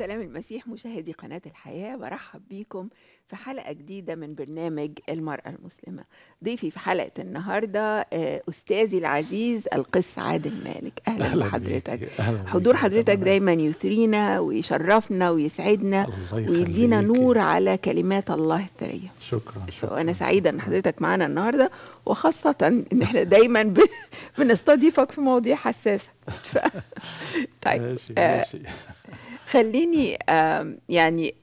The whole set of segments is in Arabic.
سلام المسيح مشاهدي قناة الحياة برحب بيكم في حلقة جديدة من برنامج المرأة المسلمة ضيفي في حلقة النهاردة آه، أستاذي العزيز القس عادل مالك أهلا, أهلا بحضرتك أهلا حضور حضرتك دايما يثرينا ويشرفنا ويسعدنا ويدينا نور على كلمات الله الثرية شكرا, شكرا. أنا سعيدة أن حضرتك معنا النهاردة وخاصة أن احنا دايما بنستضيفك في مواضيع حساسة ف... طيب ماشي آه، ماشي. خليني يعني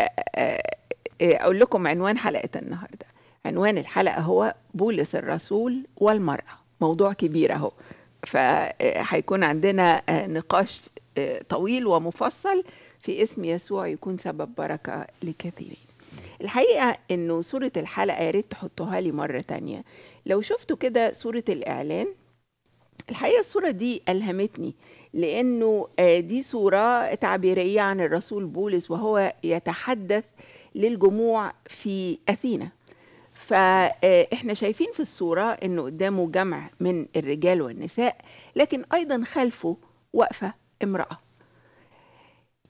اقول لكم عنوان حلقه النهارده عنوان الحلقه هو بولس الرسول والمراه موضوع كبير اهو فهيكون عندنا نقاش طويل ومفصل في اسم يسوع يكون سبب بركه لكثيرين الحقيقه انه صوره الحلقه يا ريت تحطوها لي مره تانية لو شفتوا كده صوره الاعلان الحقيقه الصوره دي الهمتني لأنه آه، دي صورة تعبيرية عن الرسول بولس وهو يتحدث للجموع في أثينا فإحنا آه، شايفين في الصورة أنه قدامه جمع من الرجال والنساء لكن أيضا خلفه واقفة امرأة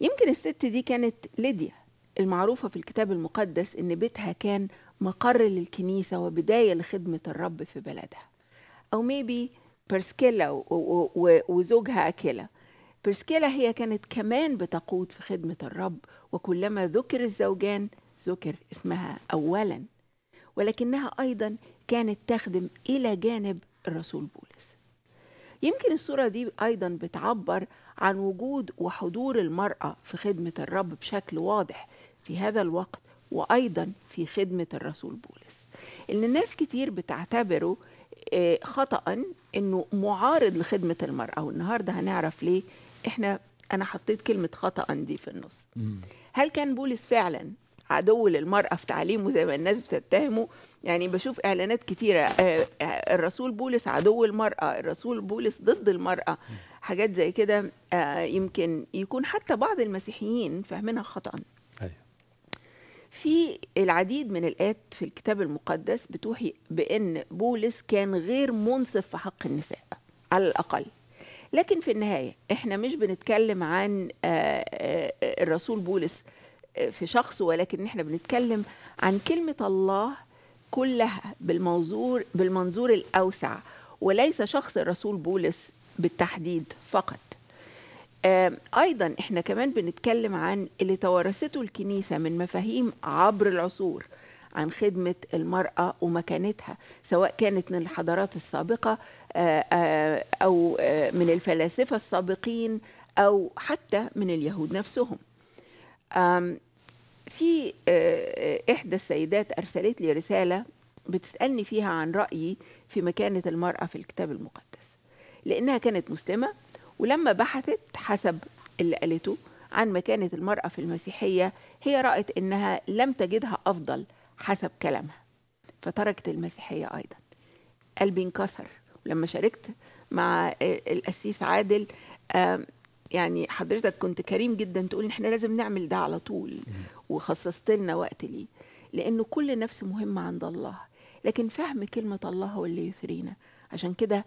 يمكن الست دي كانت ليديا المعروفة في الكتاب المقدس أن بيتها كان مقر للكنيسة وبداية لخدمة الرب في بلدها أو ميبي برسكيلا وزوجها أكيلا برسكيلا هي كانت كمان بتقود في خدمة الرب وكلما ذكر الزوجان ذكر اسمها أولا ولكنها أيضا كانت تخدم إلى جانب الرسول بولس يمكن الصورة دي أيضا بتعبر عن وجود وحضور المرأة في خدمة الرب بشكل واضح في هذا الوقت وأيضا في خدمة الرسول بولس إن الناس كتير بتعتبره آه، خطأ انه معارض لخدمه المراه والنهارده هنعرف ليه احنا انا حطيت كلمه خطا دي في النص هل كان بولس فعلا عدو للمرأة في تعليمه زي ما الناس بتتهمه يعني بشوف إعلانات كتيرة آه، آه، الرسول بولس عدو المرأة الرسول بولس ضد المرأة حاجات زي كده آه، يمكن يكون حتى بعض المسيحيين فاهمينها خطأ في العديد من الآيات في الكتاب المقدس بتوحي بأن بولس كان غير منصف في حق النساء على الأقل لكن في النهاية احنا مش بنتكلم عن آه، آه، الرسول بولس آه، في شخصه ولكن احنا بنتكلم عن كلمة الله كلها بالمنظور بالمنظور الأوسع وليس شخص الرسول بولس بالتحديد فقط ايضا احنا كمان بنتكلم عن اللي توارثته الكنيسه من مفاهيم عبر العصور عن خدمه المراه ومكانتها سواء كانت من الحضارات السابقه آه، آه، او آه، من الفلاسفه السابقين او حتى من اليهود نفسهم في احدى السيدات ارسلت لي رساله بتسالني فيها عن رايي في مكانه المراه في الكتاب المقدس لانها كانت مسلمه ولما بحثت حسب اللي قالته عن مكانة المرأة في المسيحية هي رأت إنها لم تجدها أفضل حسب كلامها فتركت المسيحية أيضا قلبي انكسر ولما شاركت مع القسيس عادل يعني حضرتك كنت كريم جدا تقول احنا لازم نعمل ده على طول وخصصت لنا وقت ليه لانه كل نفس مهمه عند الله لكن فهم كلمه الله هو اللي يثرينا عشان كده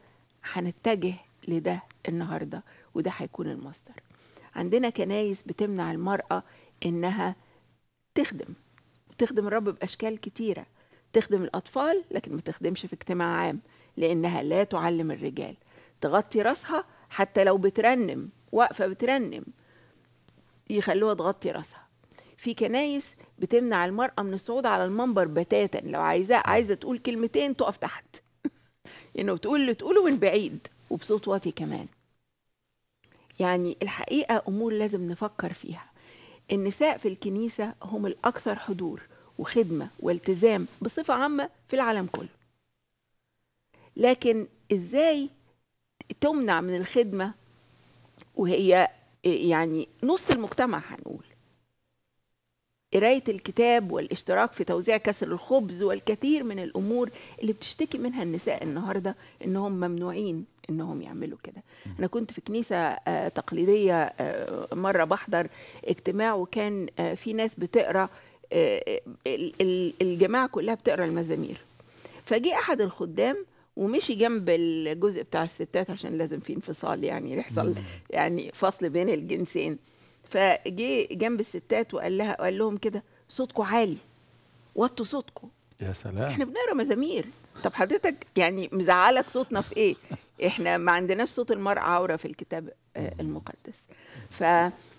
هنتجه لده النهارده وده هيكون المصدر عندنا كنايس بتمنع المرأة إنها تخدم تخدم الرب بأشكال كتيرة تخدم الأطفال لكن ما تخدمش في اجتماع عام لأنها لا تعلم الرجال تغطي راسها حتى لو بترنم واقفة بترنم يخلوها تغطي راسها في كنايس بتمنع المرأة من الصعود على المنبر بتاتا لو عايزة عايزة تقول كلمتين تقف تحت إنه يعني تقول اللي تقوله من بعيد وبصوت واطي كمان يعني الحقيقة أمور لازم نفكر فيها النساء في الكنيسة هم الأكثر حضور وخدمة والتزام بصفة عامة في العالم كله لكن إزاي تمنع من الخدمة وهي يعني نص المجتمع هنقول قراية الكتاب والاشتراك في توزيع كسر الخبز والكثير من الأمور اللي بتشتكي منها النساء النهاردة إنهم ممنوعين انهم يعملوا كده انا كنت في كنيسه آه، تقليديه آه، مره بحضر اجتماع وكان آه، في ناس بتقرا الجماعه كلها بتقرا المزامير فجه احد الخدام ومشي جنب الجزء بتاع الستات عشان لازم في انفصال يعني يحصل يعني فصل بين الجنسين فجه جنب الستات وقال لها قال لهم كده صوتكم عالي وطوا صوتكم يا سلام احنا بنقرا مزامير طب حضرتك يعني مزعلك صوتنا في ايه احنا ما عندناش صوت المرأة عورة في الكتاب آه، المقدس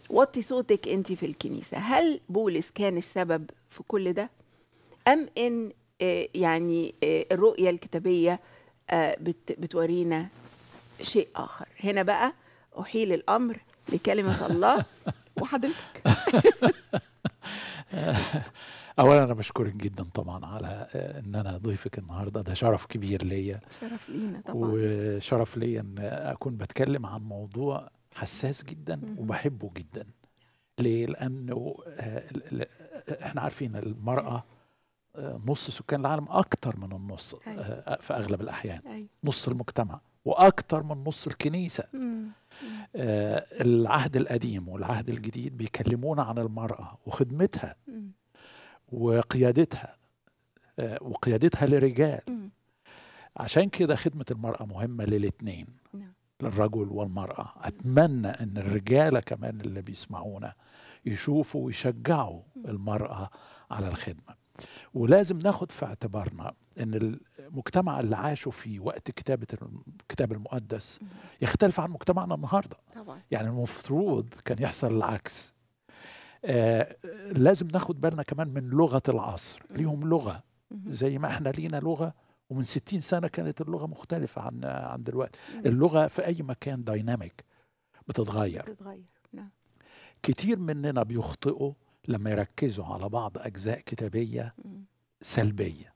فوطي صوتك انت في الكنيسة هل بولس كان السبب في كل ده ام ان آه، يعني آه، الرؤية الكتابية بتورينا شيء آخر هنا بقى أحيل الأمر لكلمة الله وحضرتك اولا انا بشكرك جدا طبعا على آه، ان انا ضيفك النهارده ده شرف كبير ليا شرف لينا طبعا وشرف ليا ان اكون بتكلم عن موضوع حساس جدا وبحبه جدا ليه لانه آه، آه، احنا عارفين المراه نص سكان العالم اكتر من النص أيوة. في اغلب الاحيان أيوة. نص المجتمع واكتر من نص الكنيسه العهد القديم والعهد الجديد بيكلمونا عن المراه وخدمتها وقيادتها آه، وقيادتها لرجال عشان كده خدمة المرأة مهمة للاتنين نعم. للرجل والمرأة أتمنى أن الرجالة كمان اللي بيسمعونا يشوفوا ويشجعوا المرأة على الخدمة ولازم ناخد في اعتبارنا ان المجتمع اللي عاشوا فيه وقت كتابه الكتاب المقدس يختلف عن مجتمعنا النهارده طبعا. يعني المفروض كان يحصل العكس آه لازم ناخد بالنا كمان من لغه العصر ليهم لغه زي ما احنا لينا لغه ومن 60 سنه كانت اللغه مختلفه عن عن دلوقتي اللغه في اي مكان دايناميك بتتغير بتتغير نعم كتير مننا بيخطئوا لما يركزوا على بعض اجزاء كتابيه سلبيه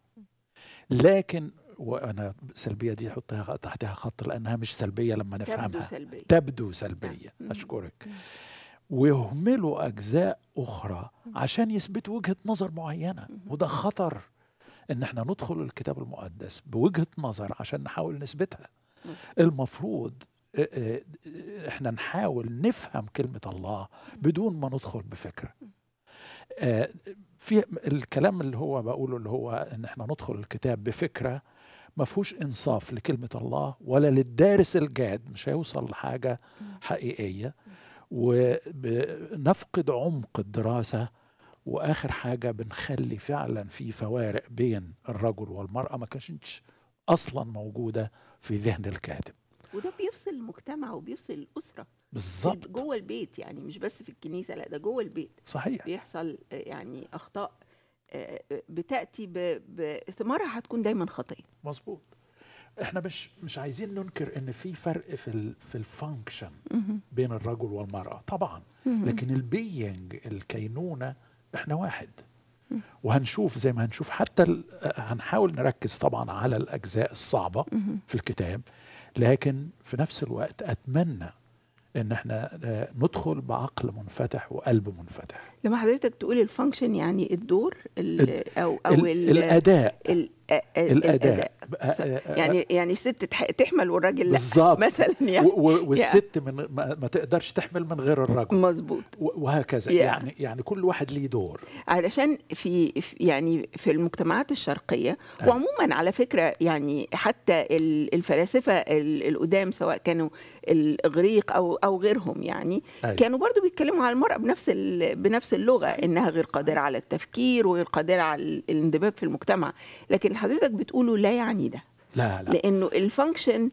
لكن وانا سلبيه دي احطها تحتها خط لانها مش سلبيه لما نفهمها تبدو سلبيه, تبدو سلبية. نعم. اشكرك ويهملوا أجزاء أخرى عشان يثبتوا وجهة نظر معينة وده خطر إن احنا ندخل الكتاب المقدس بوجهة نظر عشان نحاول نثبتها المفروض آه، آه، احنا نحاول نفهم كلمة الله بدون ما ندخل بفكرة آه، في الكلام اللي هو بقوله اللي هو ان احنا ندخل الكتاب بفكره ما فيهوش انصاف لكلمه الله ولا للدارس الجاد مش هيوصل لحاجه حقيقيه ونفقد عمق الدراسه واخر حاجه بنخلي فعلا في فوارق بين الرجل والمراه ما كانتش اصلا موجوده في ذهن الكاتب وده بيفصل المجتمع وبيفصل الاسره بالظبط يعني جوه البيت يعني مش بس في الكنيسه لا ده جوه البيت صحيح بيحصل آه، يعني اخطاء آه، آه، بتاتي بثمارها ثمارها هتكون دايما خطيه مظبوط احنا مش مش عايزين ننكر ان في فرق في الـ في الفانكشن بين الرجل والمراه طبعا لكن البينج الكينونه احنا واحد وهنشوف زي ما هنشوف حتى آه، هنحاول نركز طبعا على الاجزاء الصعبه في الكتاب لكن في نفس الوقت اتمنى ان احنا آه، ندخل بعقل منفتح وقلب منفتح لما حضرتك تقول الفانكشن يعني الدور الـ او او الـ الـ الاداء الـ الاداء, الأداء. يعني يعني الست تحمل والراجل لا بالظبط مثلا يعني, يعني. والست يعني. من ما تقدرش تحمل من غير الرجل مظبوط وهكذا يعني. يعني يعني كل واحد ليه دور علشان في يعني في المجتمعات الشرقيه أيوة. وعموما على فكره يعني حتى الفلاسفه القدام سواء كانوا الاغريق او او غيرهم يعني أيوة. كانوا برضو بيتكلموا على المراه بنفس بنفس اللغه انها غير قادره على التفكير وغير قادره على الاندماج في المجتمع لكن حضرتك بتقوله لا يعني ده لا لا لانه الفانكشن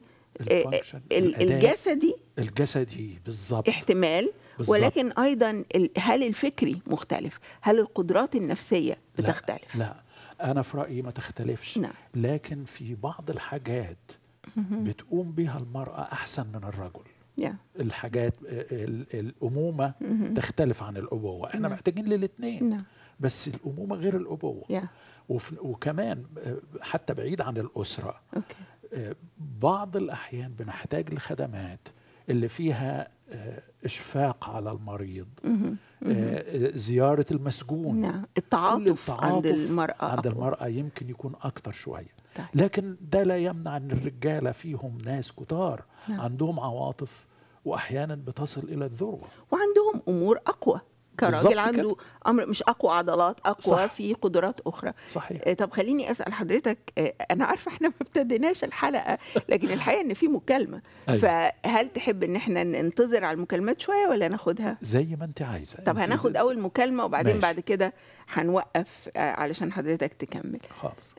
آه، آه، الجسدي الجسدي بالظبط احتمال بالزبط. ولكن ايضا هل الفكري مختلف هل القدرات النفسيه بتختلف لا, لا. انا في رايي ما تختلفش نعم. لكن في بعض الحاجات بتقوم بها المراه احسن من الرجل yeah. الحاجات الامومه mm-hmm. تختلف عن الابوه احنا mm-hmm. محتاجين للاثنين no. بس الامومه غير الابوه yeah. وكمان حتى بعيد عن الاسره okay. بعض الاحيان بنحتاج لخدمات اللي فيها آه، اشفاق على المريض mm-hmm. آه، آه، mm-hmm. زياره المسجون نعم. التعاطف, التعاطف عند المراه عند المراه يمكن يكون اكتر شويه طيب. لكن ده لا يمنع ان الرجاله فيهم ناس كتار نعم. عندهم عواطف واحيانا بتصل الى الذروه وعندهم امور اقوى كراجل عنده كده. امر مش اقوى عضلات اقوى صح. في قدرات اخرى صحيح آه، طب خليني اسال حضرتك آه، انا عارفه احنا ما ابتديناش الحلقه لكن الحقيقه ان في مكالمه أيوة. فهل تحب ان احنا ننتظر على المكالمات شويه ولا ناخدها زي ما انت عايزه طب هناخد اول مكالمه وبعدين ماشي. بعد كده هنوقف آه، علشان حضرتك تكمل خالص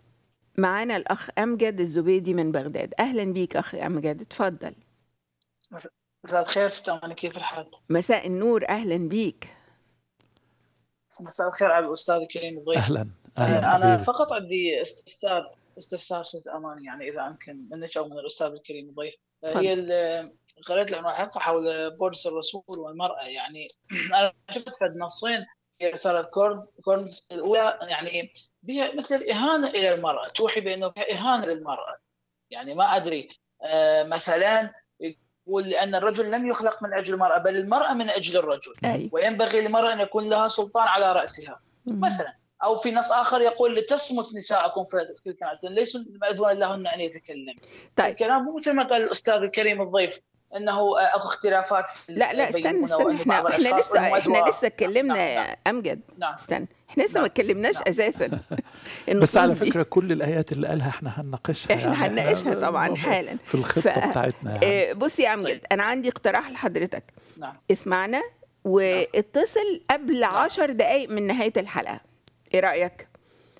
معانا الأخ أمجد الزبيدي من بغداد أهلا بيك أخ أمجد اتفضل مساء الخير استاذ كيف الحال؟ مساء النور أهلا بيك مساء الخير على الأستاذ كريم الضيف أهلا أهلا آه، أنا حبيب. فقط عندي استفسار استفسار ست أمان يعني إذا أمكن منك أو من الأستاذ الكريم الضيف آه، هي قريت العنوان حول بورس الرسول والمرأة يعني أنا شفت فد نصين رساله كورنز الاولى يعني بها مثل الاهانه الى المراه توحي بانه بها اهانه للمراه يعني ما ادري مثلا يقول لان الرجل لم يخلق من اجل المراه بل المراه من اجل الرجل أي. وينبغي للمراه ان يكون لها سلطان على راسها مم. مثلا او في نص اخر يقول لتصمت نساءكم في تلك ليس ماذون لهن ان يتكلم طيب. الكلام مو مثل ما قال الاستاذ الكريم الضيف انه اكو اختلافات في لا لا استنى استنى احنا, احنا لسه احنا لسه اتكلمنا نعم،, نعم امجد نعم استنى احنا لسه ما نعم. اتكلمناش نعم. اساسا بس على فكره كل الايات اللي قالها احنا هنناقشها يعني، احنا هنناقشها طبعا حالا في الخطه ف... بتاعتنا يعني. إيه، بص يا امجد طيب. انا عندي اقتراح لحضرتك نعم اسمعنا واتصل قبل نعم. عشر دقائق من نهايه الحلقه ايه رايك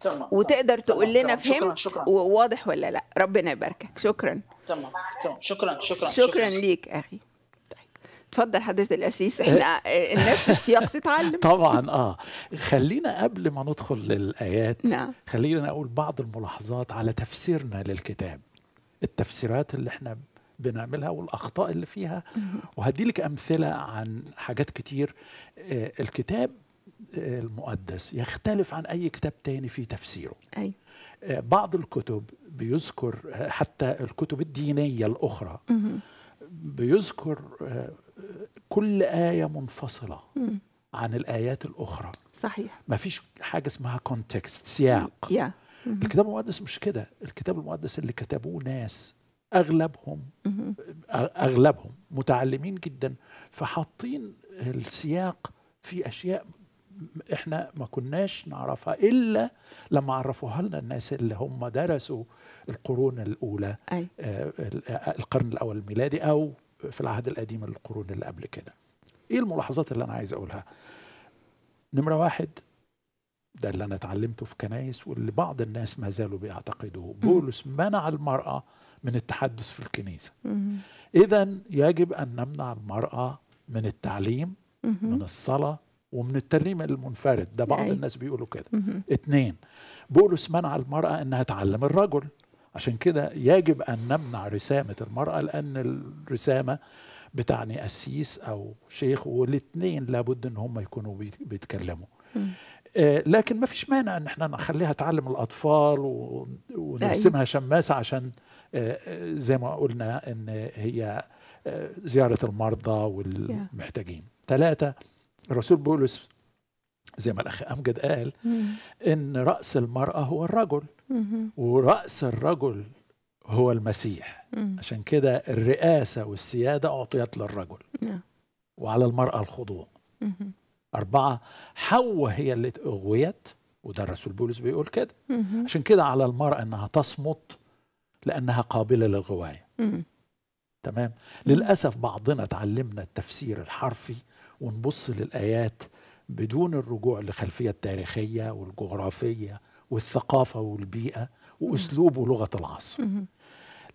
تمام وتقدر تقول لنا فهمت شكرا. وواضح ولا لا ربنا يباركك شكرا تمام تمام شكرا شكرا شكرا ليك اخي طيب. اتفضل حضرتك الأسيس احنا آه، الناس في اشتياق تتعلم طبعا اه خلينا قبل ما ندخل للآيات نعم. خلينا نقول بعض الملاحظات على تفسيرنا للكتاب التفسيرات اللي احنا بنعملها والأخطاء اللي فيها وهدي لك أمثلة عن حاجات كتير آه، الكتاب المقدس يختلف عن أي كتاب تاني في تفسيره أي. آه، بعض الكتب بيذكر آه، حتى الكتب الدينية الأخرى بيذكر آه، كل آية منفصلة عن الآيات الأخرى صحيح مفيش حاجة اسمها كونتكست سياق الكتاب المقدس مش كده الكتاب المقدس اللي كتبوه ناس اغلبهم اغلبهم متعلمين جدا فحاطين السياق في اشياء احنا ما كناش نعرفها الا لما عرفوها لنا الناس اللي هم درسوا القرون الاولى أي. آه، آه، القرن الاول الميلادي او في العهد القديم القرون اللي قبل كده ايه الملاحظات اللي انا عايز اقولها نمره واحد ده اللي انا اتعلمته في كنايس واللي بعض الناس ما زالوا بيعتقدوه بولس منع المراه من التحدث في الكنيسه اذا يجب ان نمنع المراه من التعليم من الصلاه ومن الترنيم المنفرد ده بعض أي. أيوة. الناس بيقولوا كده اثنين بولس منع المرأة أنها تعلم الرجل عشان كده يجب أن نمنع رسامة المرأة لأن الرسامة بتعني قسيس أو شيخ والاثنين لابد أن هم يكونوا بيتكلموا آه لكن ما فيش مانع ان احنا نخليها تعلم الاطفال ونرسمها أيوة. شماسه عشان آه،, آه زي ما قلنا ان هي آه زياره المرضى والمحتاجين ثلاثه yeah. الرسول بولس زي ما الاخ امجد قال ان راس المراه هو الرجل وراس الرجل هو المسيح عشان كده الرئاسه والسياده اعطيت للرجل نعم. وعلى المراه الخضوع اربعه حواء هي اللي اغويت وده الرسول بولس بيقول كده عشان كده على المراه انها تصمت لانها قابله للغوايه تمام للاسف بعضنا اتعلمنا التفسير الحرفي ونبص للآيات بدون الرجوع لخلفية التاريخية والجغرافية والثقافة والبيئة وأسلوب ولغة العصر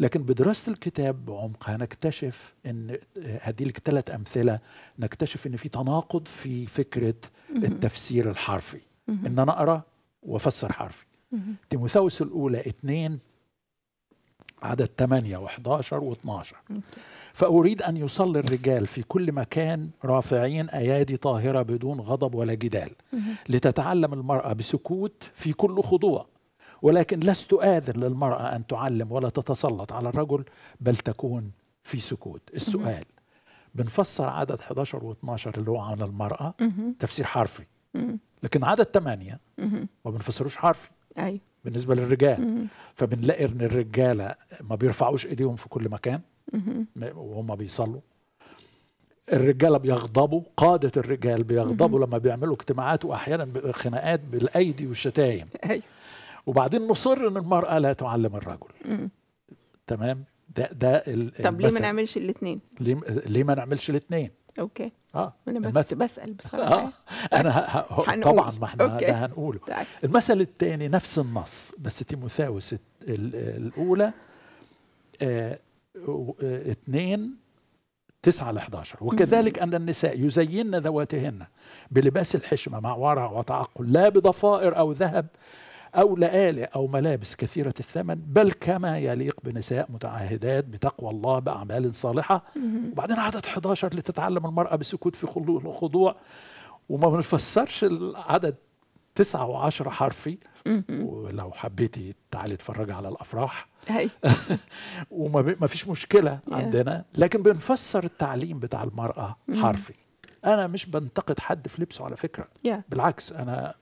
لكن بدراسة الكتاب بعمق هنكتشف أن آه، هذه لك ثلاث أمثلة نكتشف أن في تناقض في فكرة التفسير الحرفي أن أنا أقرأ وأفسر حرفي تيموثاوس الأولى اثنين عدد ثمانيه و11 و12 فأريد أن يصلي الرجال في كل مكان رافعين أيادي طاهرة بدون غضب ولا جدال لتتعلم المرأة بسكوت في كل خضوع ولكن لست آذن للمرأة أن تعلم ولا تتسلط على الرجل بل تكون في سكوت السؤال بنفسر عدد 11 و12 اللي هو عن المرأة تفسير حرفي لكن عدد 8 ما بنفسروش حرفي أيوه بالنسبة للرجال فبنلاقي إن الرجالة ما بيرفعوش إيديهم في كل مكان وهم بيصلوا الرجاله بيغضبوا قاده الرجال بيغضبوا لما بيعملوا اجتماعات واحيانا خناقات بالايدي والشتايم ايوه وبعدين نصر ان المراه لا تعلم الرجل تمام ده ده طب ليه ما نعملش الاثنين ليه ليه ما نعملش الاثنين اوكي اه انا بس بسال بصراحه آه. انا ه... طبعا ما احنا ده هنقوله طيب. المثل الثاني نفس النص بس تيموثاوس الاولى آه 2 9 ل 11 وكذلك أن النساء يزينن ذواتهن بلباس الحشمة مع ورع وتعقل لا بضفائر أو ذهب أو لآلئ أو ملابس كثيرة الثمن بل كما يليق بنساء متعهدات بتقوى الله بأعمال صالحة وبعدين عدد 11 لتتعلم المرأة بسكوت في الخضوع وما بنفسرش العدد تسعة وعشرة حرفي ولو حبيتي تعالي اتفرجي على الأفراح وما فيش مشكله عندنا لكن بنفسر التعليم بتاع المراه حرفي انا مش بنتقد حد في لبسه على فكره بالعكس انا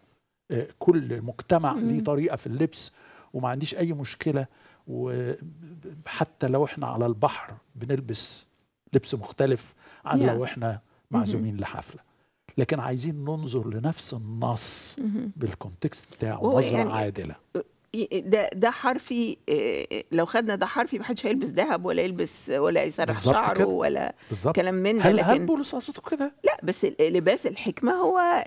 آه، كل مجتمع ليه طريقه في اللبس وما عنديش اي مشكله وحتى لو احنا على البحر بنلبس لبس مختلف عن لو احنا معزومين لحفله لكن عايزين ننظر لنفس النص بالكونتكست بتاعه نظره يعني عادله ده ده حرفي آه، آه، لو خدنا ده حرفي محدش هيلبس ذهب ولا يلبس ولا يسرح شعره كده. ولا بالزبط. كلام من هل لكن بولس كده لا بس لباس الحكمه هو آه،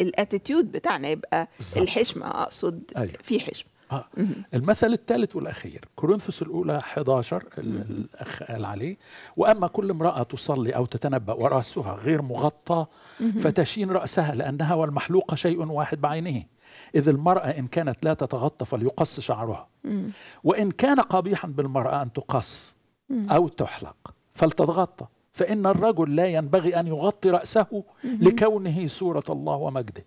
الاتيتيود بتاعنا يبقى بالزبط. الحشمه اقصد أيوه. في حشمه آه. المثل الثالث والاخير كورنثوس الاولى 11 الاخ قال عليه واما كل امراه تصلي او تتنبا وراسها غير مغطى فتشين راسها لانها والمحلوقه شيء واحد بعينه إذ المرأة إن كانت لا تتغطى فليقص شعرها وإن كان قبيحا بالمرأة أن تقص أو تحلق فلتتغطى فإن الرجل لا ينبغي أن يغطي رأسه لكونه سورة الله ومجده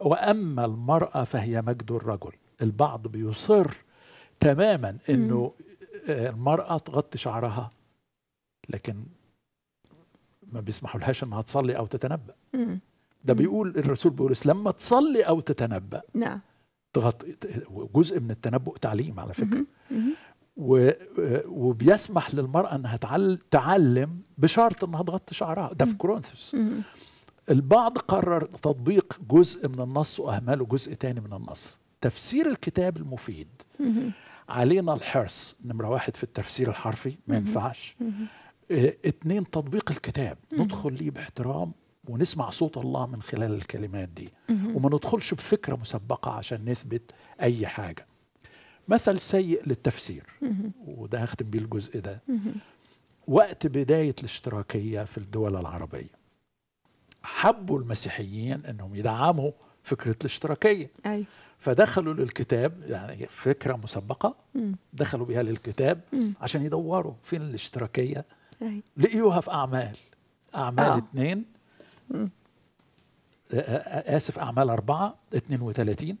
وأما المرأة فهي مجد الرجل البعض بيصر تماما أنه المرأة تغطي شعرها لكن ما بيسمحوا لهاش انها تصلي او تتنبأ ده بيقول الرسول بيقول لما تصلي او تتنبا نعم تغطي جزء من التنبؤ تعليم على فكره و... وبيسمح للمراه انها تعل... تعلم بشرط انها تغطي شعرها ده في كورنثوس البعض قرر تطبيق جزء من النص واهماله جزء تاني من النص تفسير الكتاب المفيد علينا الحرص نمرة واحد في التفسير الحرفي ما ينفعش اثنين آه، تطبيق الكتاب ندخل ليه باحترام ونسمع صوت الله من خلال الكلمات دي وما ندخلش بفكرة مسبقة عشان نثبت أي حاجة مثل سيء للتفسير وده هختم بيه الجزء ده وقت بداية الاشتراكية في الدول العربية حبوا المسيحيين أنهم يدعموا فكرة الاشتراكية أي. فدخلوا للكتاب يعني فكرة مسبقة دخلوا بها للكتاب عشان يدوروا فين الاشتراكية أي. لقيوها في أعمال أعمال أوه. اتنين آه، آه، آسف أعمال أربعة 32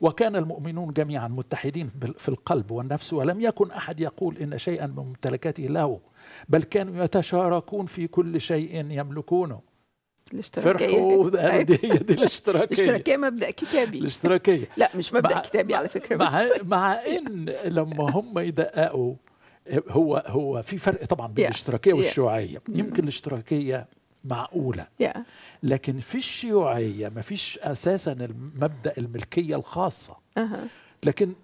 وكان المؤمنون جميعا متحدين في القلب والنفس ولم يكن أحد يقول إن شيئا من ممتلكاته له بل كانوا يتشاركون في كل شيء يملكونه الاشتراكية فرحوا هي أيوة. دي الاشتراكيه الاشتراكيه مبدا كتابي الاشتراكيه لا مش مبدا مع كتابي على فكره مع مع ان لما هم يدققوا هو هو في فرق طبعا بين الاشتراكيه والشيوعيه mm. يمكن الاشتراكيه معقوله yeah. لكن في الشيوعيه ما فيش اساسا مبدا الملكيه الخاصه uh -huh. لكن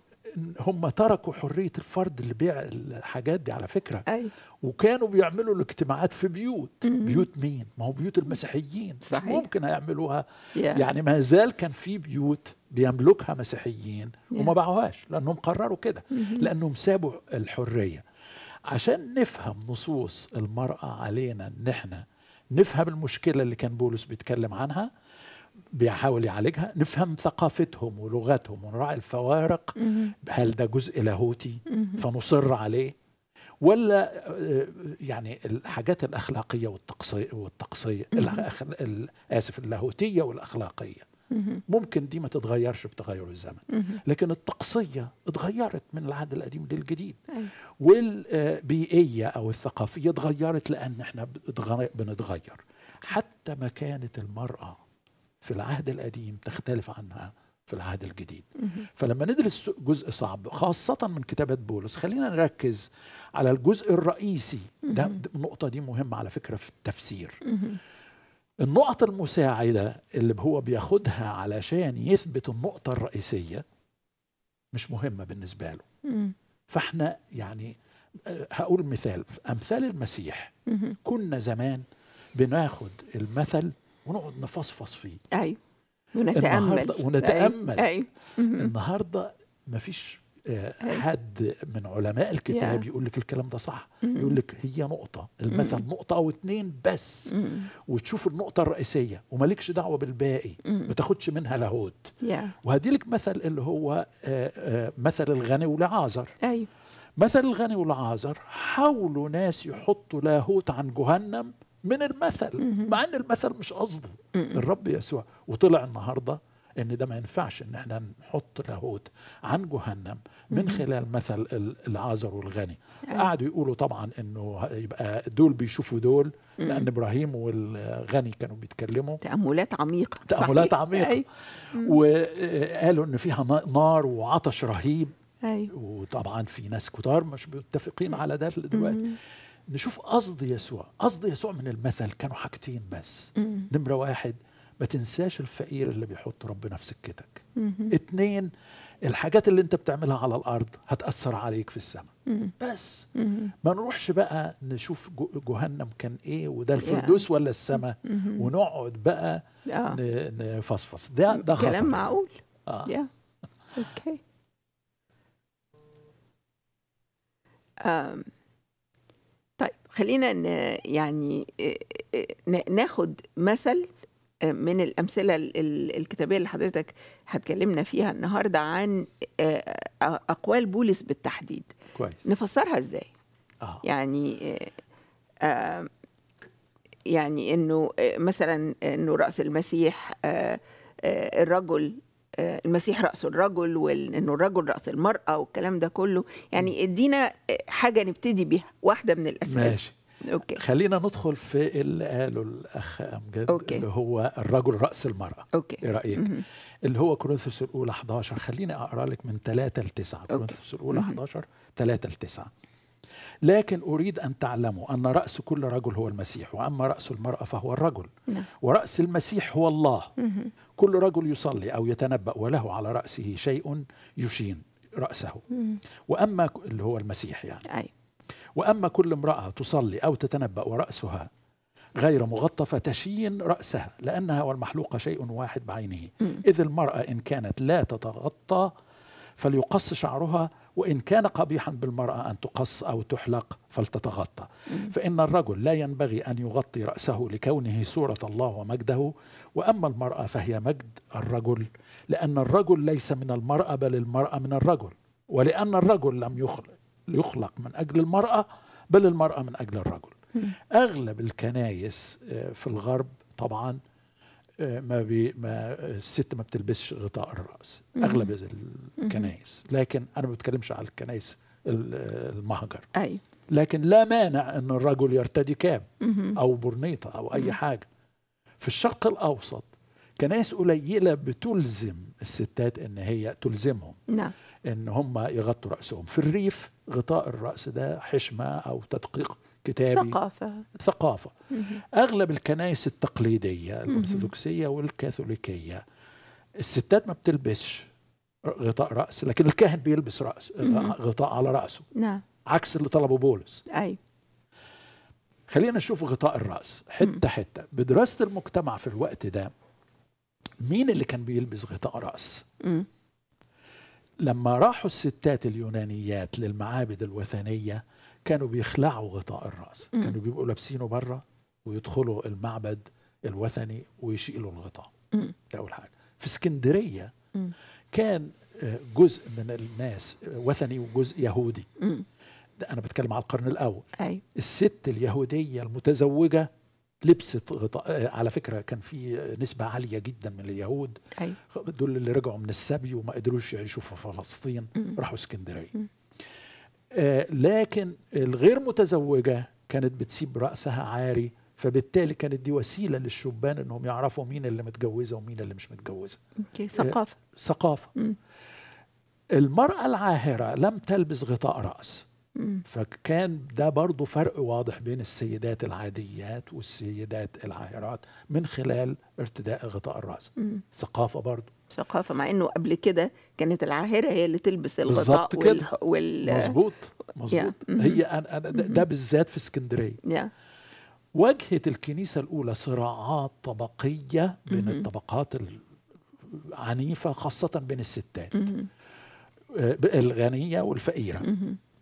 هم تركوا حريه الفرد لبيع الحاجات دي على فكره أي. وكانوا بيعملوا الاجتماعات في بيوت mm-hmm. بيوت مين ما هو بيوت المسيحيين صحيح. مش ممكن هيعملوها yeah. يعني ما زال كان في بيوت بيملكها مسيحيين yeah. وما باعوهاش لانهم قرروا كده mm-hmm. لانهم سابوا الحريه عشان نفهم نصوص المراه علينا ان احنا نفهم المشكلة اللي كان بولس بيتكلم عنها بيحاول يعالجها نفهم ثقافتهم ولغتهم ونراعي الفوارق هل ده جزء لاهوتي فنصر عليه ولا آه، يعني الحاجات الاخلاقيه والتقصي والتقصيه اسف اللاهوتيه والاخلاقيه ممكن دي ما تتغيرش بتغير الزمن لكن الطقسيه اتغيرت من العهد القديم للجديد والبيئيه او الثقافيه اتغيرت لان احنا بنتغير حتى مكانه المراه في العهد القديم تختلف عنها في العهد الجديد فلما ندرس جزء صعب خاصة من كتابات بولس خلينا نركز على الجزء الرئيسي ده النقطة دي مهمة على فكرة في التفسير النقط المساعدة اللي هو بياخدها علشان يثبت النقطة الرئيسية مش مهمة بالنسبة له فاحنا يعني هقول مثال أمثال المسيح كنا زمان بناخد المثل ونقعد نفصفص فيه أيوة ونتأمل ونتأمل أيوه. أيوه. النهاردة مفيش آه، حد من علماء الكتاب يقول لك الكلام ده صح يقول لك هي نقطه المثل نقطه او اتنين بس وتشوف النقطه الرئيسيه ومالكش دعوه بالباقي ما تاخدش منها لاهوت وهديلك وهدي لك مثل اللي هو آه، آه، مثل الغني والعازر أيوه. مثل الغني والعازر حاولوا ناس يحطوا لاهوت عن جهنم من المثل مع ان المثل مش قصده الرب يسوع وطلع النهارده ان ده ما ينفعش ان احنا نحط لاهوت عن جهنم من خلال مثل العازر والغني أيوة. قعدوا يقولوا طبعا انه يبقى دول بيشوفوا دول لان ابراهيم والغني كانوا بيتكلموا تاملات عميقه تاملات صحيح. عميقه أي. وقالوا ان فيها نار وعطش رهيب أي. وطبعا في ناس كتار مش متفقين على ده دلوقتي نشوف قصد يسوع قصد يسوع من المثل كانوا حاجتين بس نمرة واحد ما تنساش الفقير اللي بيحط ربنا في سكتك اتنين الحاجات اللي انت بتعملها على الارض هتاثر عليك في السماء بس ما نروحش بقى نشوف جهنم كان ايه وده الفردوس ولا السماء ونقعد بقى آه. نفصفص ده ده خطر كلام معقول اه اوكي طيب خلينا يعني ناخد مثل من الأمثلة الكتابية اللي حضرتك هتكلمنا فيها النهاردة عن آه، أقوال بولس بالتحديد كويس نفسرها إزاي؟ آه. يعني آه، آه، يعني انه مثلا انه راس المسيح الرجل المسيح راس الرجل وانه الرجل راس المراه والكلام ده كله يعني ادينا حاجه نبتدي بيها واحده من الاسئله ماشي اوكي خلينا ندخل في اللي قاله الاخ امجد أوكي. اللي هو الرجل راس المراه اوكي ايه رايك م-م. اللي هو كورنثوس الاولى 11 خليني اقرا لك من 3 ل 9 كورنثوس الاولى 11 3 ل 9 لكن أريد أن تعلموا أن رأس كل رجل هو المسيح وأما رأس المرأة فهو الرجل نعم. ورأس المسيح هو الله مم. كل رجل يصلي أو يتنبأ وله على رأسه شيء يشين رأسه مم. وأما اللي هو المسيح يعني أي. أيوة. واما كل امراه تصلي او تتنبا وراسها غير مغطى فتشين راسها لانها والمحلوقه شيء واحد بعينه اذ المراه ان كانت لا تتغطى فليقص شعرها وإن كان قبيحا بالمرأة أن تقص أو تحلق فلتتغطى فإن الرجل لا ينبغي أن يغطي رأسه لكونه سورة الله ومجده وأما المرأة فهي مجد الرجل لأن الرجل ليس من المرأة بل المرأة من الرجل ولأن الرجل لم يخلق يخلق من أجل المرأة بل المرأة من أجل الرجل أغلب الكنايس آه، في الغرب طبعا آه، ما, بي ما الست ما بتلبسش غطاء الرأس أغلب الكنايس لكن أنا ما بتكلمش على الكنايس المهجر أي. لكن لا مانع أن الرجل يرتدي كاب أو برنيطة أو أي حاجة في الشرق الأوسط كنايس قليلة بتلزم الستات أن هي تلزمهم نعم. أن هم يغطوا رأسهم في الريف غطاء الرأس ده حشمة أو تدقيق كتابي ثقافة ثقافة أغلب الكنائس التقليدية الأرثوذكسية والكاثوليكية الستات ما بتلبسش غطاء رأس لكن الكاهن بيلبس رأس غطاء على رأسه نعم عكس اللي طلبه بولس أيوة خلينا نشوف غطاء الرأس حتة حتة بدراسة المجتمع في الوقت ده مين اللي كان بيلبس غطاء رأس؟ لما راحوا الستات اليونانيات للمعابد الوثنية كانوا بيخلعوا غطاء الرأس مم. كانوا بيبقوا لابسينه بره ويدخلوا المعبد الوثني ويشيلوا الغطاء ده أول حاجة في اسكندرية كان آه، جزء من الناس آه، وثني وجزء يهودي م. ده أنا بتكلم على القرن الأول أي. أيوة. الست اليهودية المتزوجة لبست غطاء آه، على فكره كان في نسبه عاليه جدا من اليهود أي. دول اللي رجعوا من السبي وما قدروش يعيشوا في فلسطين م. راحوا اسكندريه آه لكن الغير متزوجه كانت بتسيب راسها عاري فبالتالي كانت دي وسيله للشبان انهم يعرفوا مين اللي متجوزه ومين اللي مش متجوزه اوكي ثقافه آه ثقافه المراه العاهره لم تلبس غطاء راس فكان ده برضه فرق واضح بين السيدات العاديات والسيدات العاهرات من خلال ارتداء غطاء الراس ثقافه برضه ثقافه مع انه قبل كده كانت العاهره هي اللي تلبس الغطاء وال, وال... مظبوط مظبوط yeah. هي أنا ده بالذات في اسكندريه yeah. واجهت الكنيسه الاولى صراعات طبقيه بين الطبقات العنيفه خاصه بين الستات آه، الغنيه والفقيره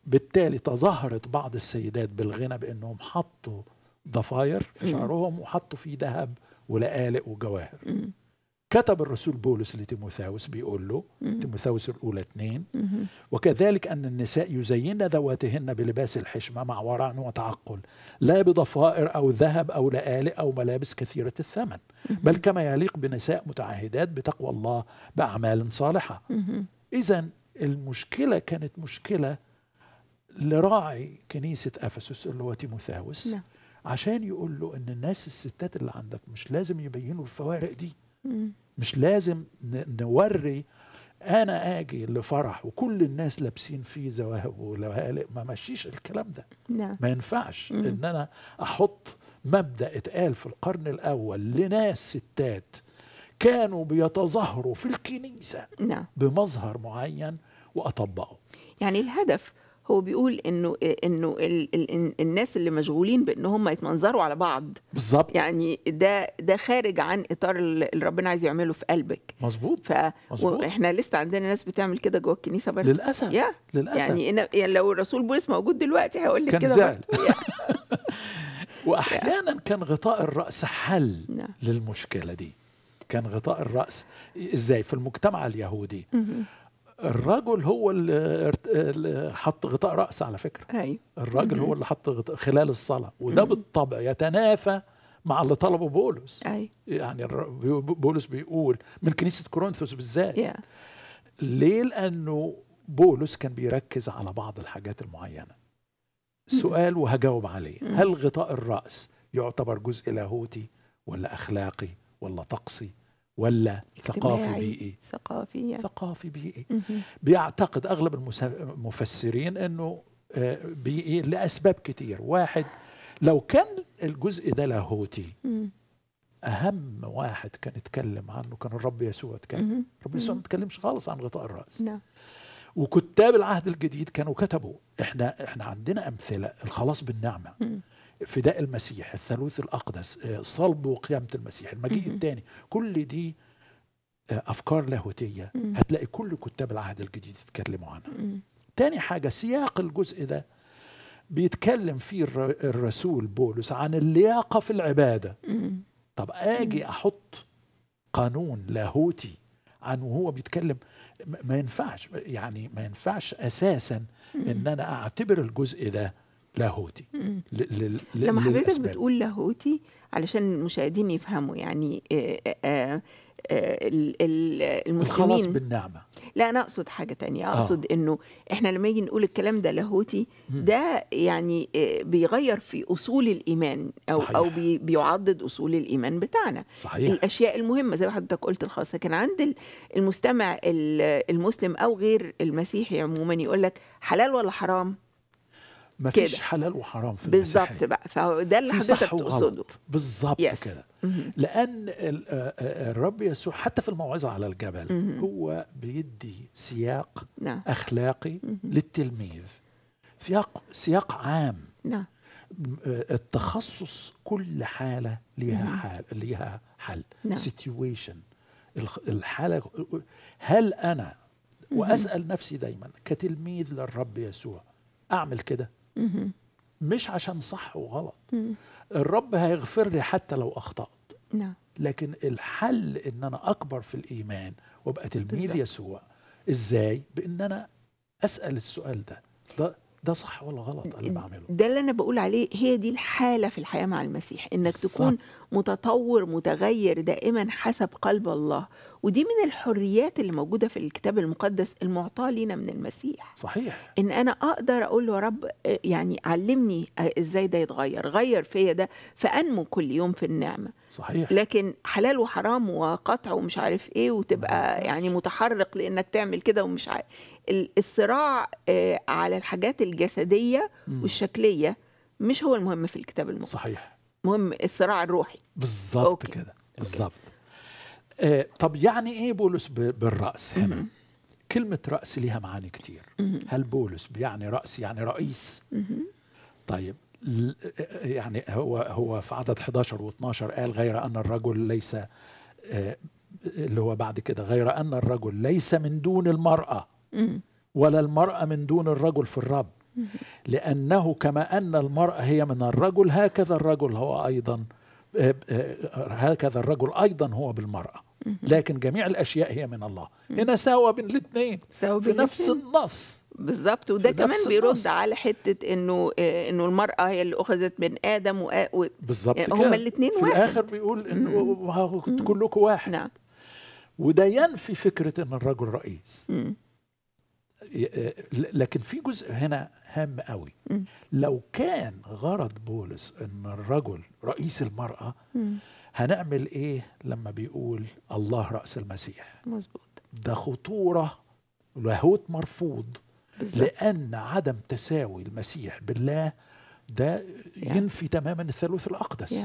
بالتالي تظاهرت بعض السيدات بالغنى بانهم حطوا ضفاير في شعرهم وحطوا فيه ذهب ولقالق وجواهر كتب الرسول بولس لتيموثاوس بيقول له تيموثاوس الاولى اثنين وكذلك ان النساء يزين ذواتهن بلباس الحشمه مع ورع وتعقل لا بضفائر او ذهب او لآلئ او ملابس كثيره الثمن بل كما يليق بنساء متعهدات بتقوى الله باعمال صالحه اذا المشكله كانت مشكله لراعي كنيسة أفسس اللي هو تيموثاوس نعم. عشان يقول له ان الناس الستات اللي عندك مش لازم يبينوا الفوارق دي مم. مش لازم نوري انا اجي لفرح وكل الناس لابسين فيه زواهب ولوالق ما مشيش الكلام ده نعم. ما ينفعش مم. ان انا احط مبدا اتقال في القرن الاول لناس ستات كانوا بيتظاهروا في الكنيسه نعم. بمظهر معين واطبقه يعني الهدف هو بيقول انه انه الناس اللي مشغولين بان هم يتمنظروا على بعض بالظبط يعني ده ده خارج عن اطار اللي ربنا عايز يعمله في قلبك مظبوط فاحنا لسه عندنا ناس بتعمل كده جوه الكنيسه برضه للاسف يا. للاسف يعني, إن يعني لو الرسول بولس موجود دلوقتي هيقول لك كده زعل. واحيانا كان غطاء الراس حل نا. نعم. للمشكله دي كان غطاء الراس ازاي في المجتمع اليهودي الرجل هو اللي حط غطاء راس على فكره أيوة. الرجل هو اللي حط غطاء خلال الصلاه وده بالطبع يتنافى مع اللي طلبه بولس أيوة. يعني بولس بيقول من كنيسه كورنثوس بالذات yeah. ليه لانه بولس كان بيركز على بعض الحاجات المعينه سؤال وهجاوب عليه هل غطاء الراس يعتبر جزء لاهوتي ولا اخلاقي ولا طقسي ولا ثقافي بيئي ثقافي ثقافي بيئي بيعتقد اغلب المفسرين انه آه، بيئي لاسباب كتير واحد لو كان الجزء ده لاهوتي اهم واحد كان اتكلم عنه كان الرب يسوع اتكلم الرب يسوع ما اتكلمش خالص عن غطاء الراس نعم وكتاب العهد الجديد كانوا كتبوا احنا احنا عندنا امثله الخلاص بالنعمه فداء المسيح الثالوث الأقدس آه، صلب وقيامة المسيح المجيء الثاني كل دي آه، أفكار لاهوتية هتلاقي كل كتاب العهد الجديد يتكلموا عنها تاني حاجة سياق الجزء ده بيتكلم فيه الرسول بولس عن اللياقة في العبادة طب أجي أحط قانون لاهوتي عن وهو بيتكلم ما ينفعش يعني ما ينفعش أساسا إن أنا أعتبر الجزء ده لاهوتي لما حضرتك بتقول لاهوتي علشان المشاهدين يفهموا يعني آه، آه، آه، المسلمين الخلاص بالنعمه لا انا اقصد حاجه تانية اقصد آه. انه احنا لما يجي نقول الكلام ده لاهوتي ده يعني بيغير في اصول الايمان او صحيح. او بي بيعضد اصول الايمان بتاعنا صحيح. الاشياء المهمه زي ما حضرتك قلت الخاصه كان عند المستمع المسلم او غير المسيحي عموما يقول لك حلال ولا حرام ما فيش حلال وحرام في بالظبط بقى فده اللي حضرتك تقصده بالظبط كده لان الرب يسوع حتى في الموعظه على الجبل هو بيدي سياق نعم. اخلاقي للتلميذ سياق سياق عام نعم التخصص كل حاله ليها حال ليها حل سيتويشن نعم. الحاله هل انا واسال نفسي دايما كتلميذ للرب يسوع اعمل كده مش عشان صح وغلط الرب هيغفر لي حتى لو اخطات نعم. لكن الحل ان انا اكبر في الايمان وابقى تلميذ يسوع ازاي بان انا اسال السؤال ده ده ده صح ولا غلط انا بعمله ده اللي انا بقول عليه هي دي الحاله في الحياه مع المسيح انك صح. تكون متطور متغير دائما حسب قلب الله ودي من الحريات اللي موجوده في الكتاب المقدس المعطاه لينا من المسيح صحيح ان انا اقدر اقول له يا رب آه، يعني علمني آه، ازاي ده يتغير غير فيا ده فانمو كل يوم في النعمه صحيح لكن حلال وحرام وقطع ومش عارف ايه وتبقى يعني متحرق لانك تعمل كده ومش عارف الصراع آه, على الحاجات الجسديه والشكليه مش هو المهم في الكتاب المقدس صحيح مهم الصراع الروحي بالظبط كده بالظبط آه طب يعني ايه بولس بالراس هنا م-م. كلمه راس ليها معاني كتير م-م. هل بولس بيعني راس يعني رئيس م-م. طيب يعني هو هو في عدد 11 و12 قال غير ان الرجل ليس آه اللي هو بعد كده غير ان الرجل ليس من دون المراه ولا المرأة من دون الرجل في الرب لأنه كما أن المرأة هي من الرجل هكذا الرجل هو أيضا آه، آه، هكذا الرجل أيضا هو بالمرأة لكن جميع الأشياء هي من الله هنا سوا بين الاثنين في نفس النص بالظبط وده كمان بيرد على حته انه آه، انه المراه هي اللي اخذت من ادم و... بالظبط يعني هما الاثنين واحد في الاخر بيقول انه كلكم واحد نعم وده ينفي فكره ان الرجل رئيس مم. آه، لكن في جزء هنا هام قوي لو كان غرض بولس ان الرجل رئيس المراه هنعمل ايه لما بيقول الله راس المسيح مظبوط ده خطوره لاهوت مرفوض بالزبط. لان عدم تساوي المسيح بالله ده ينفي تماما الثالوث الاقدس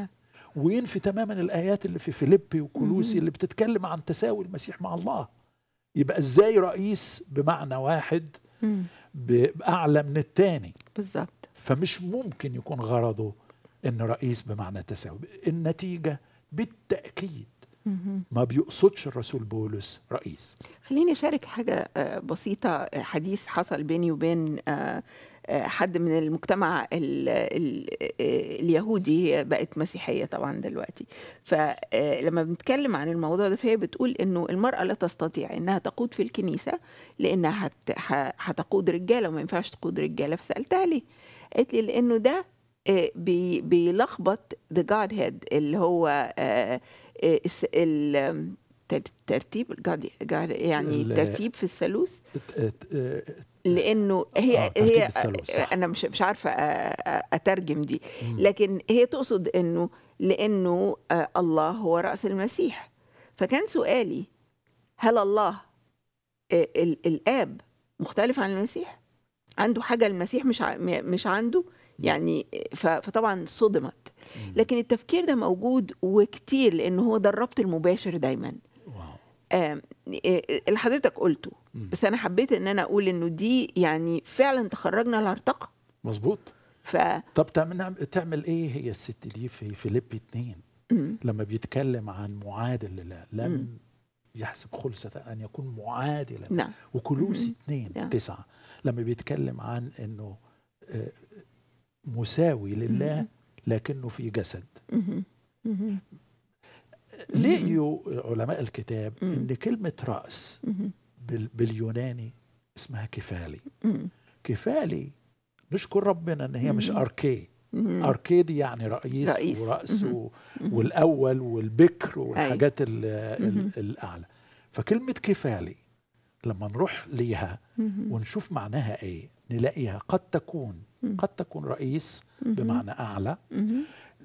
وينفي تماما الايات اللي في فيليبي وكولوسي اللي بتتكلم عن تساوي المسيح مع الله يبقى ازاي رئيس بمعنى واحد بأعلى من الثاني بالظبط فمش ممكن يكون غرضه ان رئيس بمعنى تساوي النتيجه بالتاكيد ما بيقصدش الرسول بولس رئيس خليني اشارك حاجه آه، بسيطه آه، حديث حصل بيني وبين آه، حد من المجتمع اليهودي هي بقت مسيحيه طبعا دلوقتي فلما آه، بنتكلم عن الموضوع ده فهي بتقول انه المراه لا تستطيع انها تقود في الكنيسه لانها هتقود رجاله وما ينفعش تقود رجاله فسالتها ليه قالت لي لانه ده آه، بيلخبط ذا جاد هيد اللي هو آه، الترتيب يعني الترتيب في الثالوث لانه آه، هي آه هي آه، انا مش مش عارفه آه، اترجم دي لكن هي تقصد انه لانه الله هو راس المسيح فكان سؤالي هل الله الاب مختلف عن المسيح عنده حاجه المسيح مش مش عنده يعني فطبعا صدمت لكن التفكير ده موجود وكتير لان هو ده الربط المباشر دايما آه، آه، اللي حضرتك قلته بس انا حبيت ان انا اقول انه دي يعني فعلا تخرجنا الهرطقه مظبوط ف... طب تعمل تعمل ايه هي الست دي في فيليب 2 لما بيتكلم عن معادل لله لم مم. يحسب خلصة أن يكون معادلا نعم. وكلوس 2 9 نعم. تسعة لما بيتكلم عن أنه آه، مساوي لله لكنه في جسد مم. مم. لقيوا علماء الكتاب ان كلمه راس باليوناني اسمها كفالي كفالي نشكر ربنا ان هي مش اركي اركيدي دي يعني رئيس, رئيس. وراس و... والاول والبكر والحاجات الـ الـ الاعلى فكلمه كفالي لما نروح ليها ونشوف معناها ايه نلاقيها قد تكون قد تكون رئيس بمعنى اعلى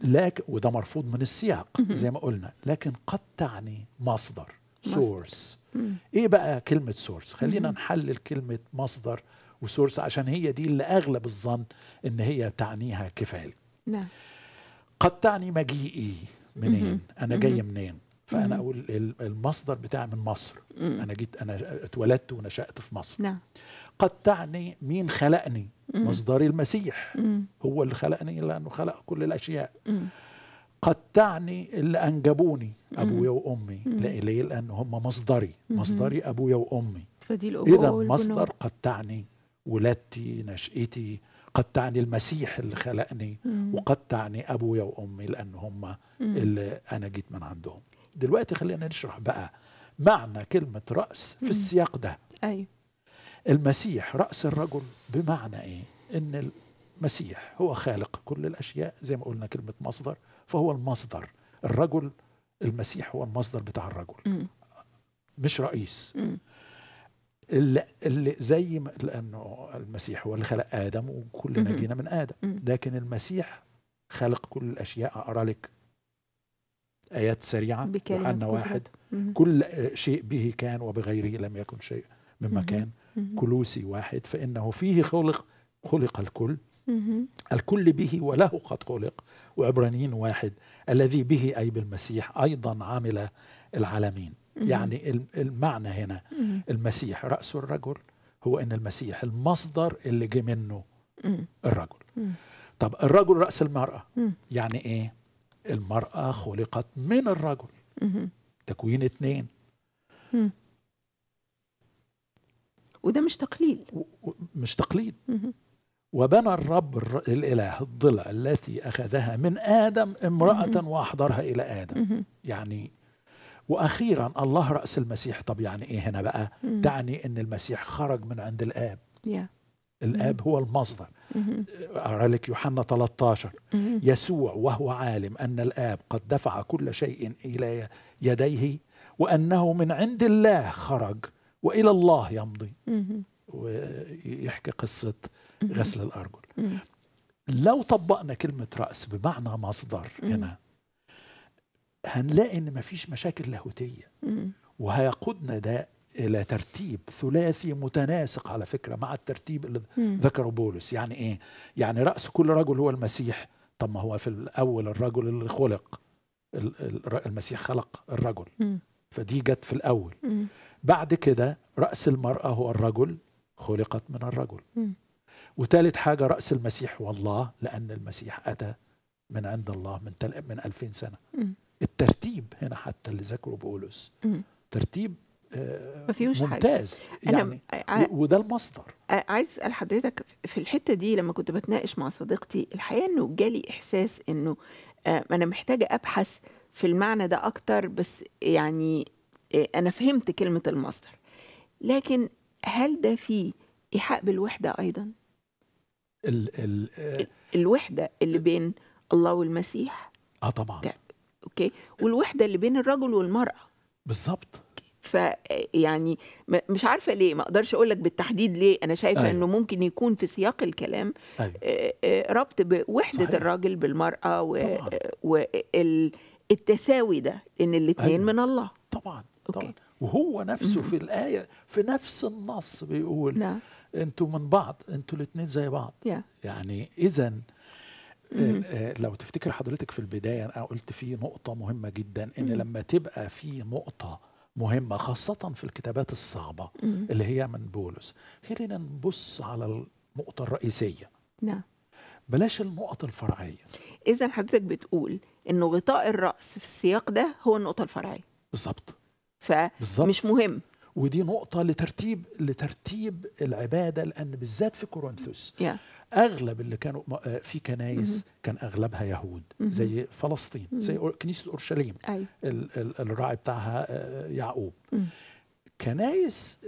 لكن وده مرفوض من السياق زي ما قلنا لكن قد تعني مصدر سورس ايه بقى كلمه سورس خلينا نحلل كلمه مصدر وسورس عشان هي دي اللي اغلب الظن ان هي تعنيها كفايه نعم قد تعني مجيئي منين انا جاي منين فانا اقول المصدر بتاعي من مصر انا جيت انا اتولدت ونشات في مصر نعم قد تعني مين خلقني مصدري المسيح هو اللي خلقني لأنه خلق كل الأشياء قد تعني اللي أنجبوني أبويا وأمي ليه لأن هم مصدري مصدري أبويا وأمي إذا مصدر قد تعني ولادتي نشأتي قد تعني المسيح اللي خلقني وقد تعني أبويا وأمي لأن هم اللي أنا جيت من عندهم دلوقتي خلينا نشرح بقى معنى كلمة رأس في السياق ده أيوه المسيح رأس الرجل بمعنى إيه؟ إن المسيح هو خالق كل الأشياء زي ما قلنا كلمة مصدر فهو المصدر الرجل المسيح هو المصدر بتاع الرجل مش رئيس اللي, اللي زي ما لأنه المسيح هو اللي خلق آدم وكلنا م. جينا من آدم لكن المسيح خالق كل الأشياء أقرأ لك آيات سريعة يوحنا واحد كل شيء به كان وبغيره لم يكن شيء مما كان كلوسي واحد فإنه فيه خلق خلق الكل الكل به وله قد خلق وعبرانيين واحد الذي به أي بالمسيح أيضا عمل العالمين يعني المعنى هنا المسيح رأس الرجل هو أن المسيح المصدر اللي جه منه الرجل طب الرجل رأس المرأة يعني إيه المرأة خلقت من الرجل تكوين اتنين وده مش تقليل مش تقليل وبنى الرب الاله الضلع التي اخذها من ادم امراه واحضرها الى ادم يعني واخيرا الله راس المسيح طب يعني ايه هنا بقى تعني ان المسيح خرج من عند الاب الاب هو المصدر أرى لك يوحنا 13 يسوع وهو عالم أن الآب قد دفع كل شيء إلى يديه وأنه من عند الله خرج والى الله يمضي ويحكي قصه غسل الارجل لو طبقنا كلمه راس بمعنى مصدر هنا هنلاقي ان مفيش مشاكل لاهوتيه وهيقودنا ده الى ترتيب ثلاثي متناسق على فكره مع الترتيب اللي ذكره بولس يعني ايه يعني راس كل رجل هو المسيح طب ما هو في الاول الرجل اللي خلق المسيح خلق الرجل فدي جت في الاول بعد كده رأس المرأة هو الرجل خلقت من الرجل وثالث حاجة رأس المسيح والله لأن المسيح أتى من عند الله من تل... من 2000 سنة م. الترتيب هنا حتى اللي ذكره بولس ترتيب آه ممتاز حاجة. يعني أنا وده المصدر عايز اسال حضرتك في الحته دي لما كنت بتناقش مع صديقتي الحقيقه انه جالي احساس انه آه، انا محتاجه ابحث في المعنى ده اكتر بس يعني إيه، انا فهمت كلمه المصدر لكن هل ده فيه ايحاء بالوحده ايضا ال ال آه. الوحده اللي بين الله والمسيح اه طبعا اوكي والوحده اللي بين الرجل والمراه بالظبط فيعني مش عارفه ليه ما اقدرش اقول لك بالتحديد ليه انا شايفه أيوة. انه ممكن يكون في سياق الكلام أيوة. آه، آه، ربط بوحده صحيح. الراجل بالمراه والتساوي ده ان الاثنين أيوة. من الله طبعا طبعا وهو نفسه في الآية في نفس النص بيقول نعم. انتوا من بعض انتوا الاثنين زي بعض يعني إذا آه، لو تفتكر حضرتك في البداية أنا قلت في نقطة مهمة جدا إن لما تبقى في نقطة مهمة خاصة في الكتابات الصعبة اللي هي من بولس خلينا نبص على النقطة الرئيسية نعم بلاش النقط الفرعية إذا حضرتك بتقول إنه غطاء الرأس في السياق ده هو النقطة الفرعية بالظبط فمش مهم ودي نقطه لترتيب لترتيب العباده لان بالذات في كورنثوس yeah. اغلب اللي كانوا آه، في كنايس كان اغلبها يهود زي فلسطين زي كنيسه اورشليم الراعي بتاعها آه، يعقوب كنايس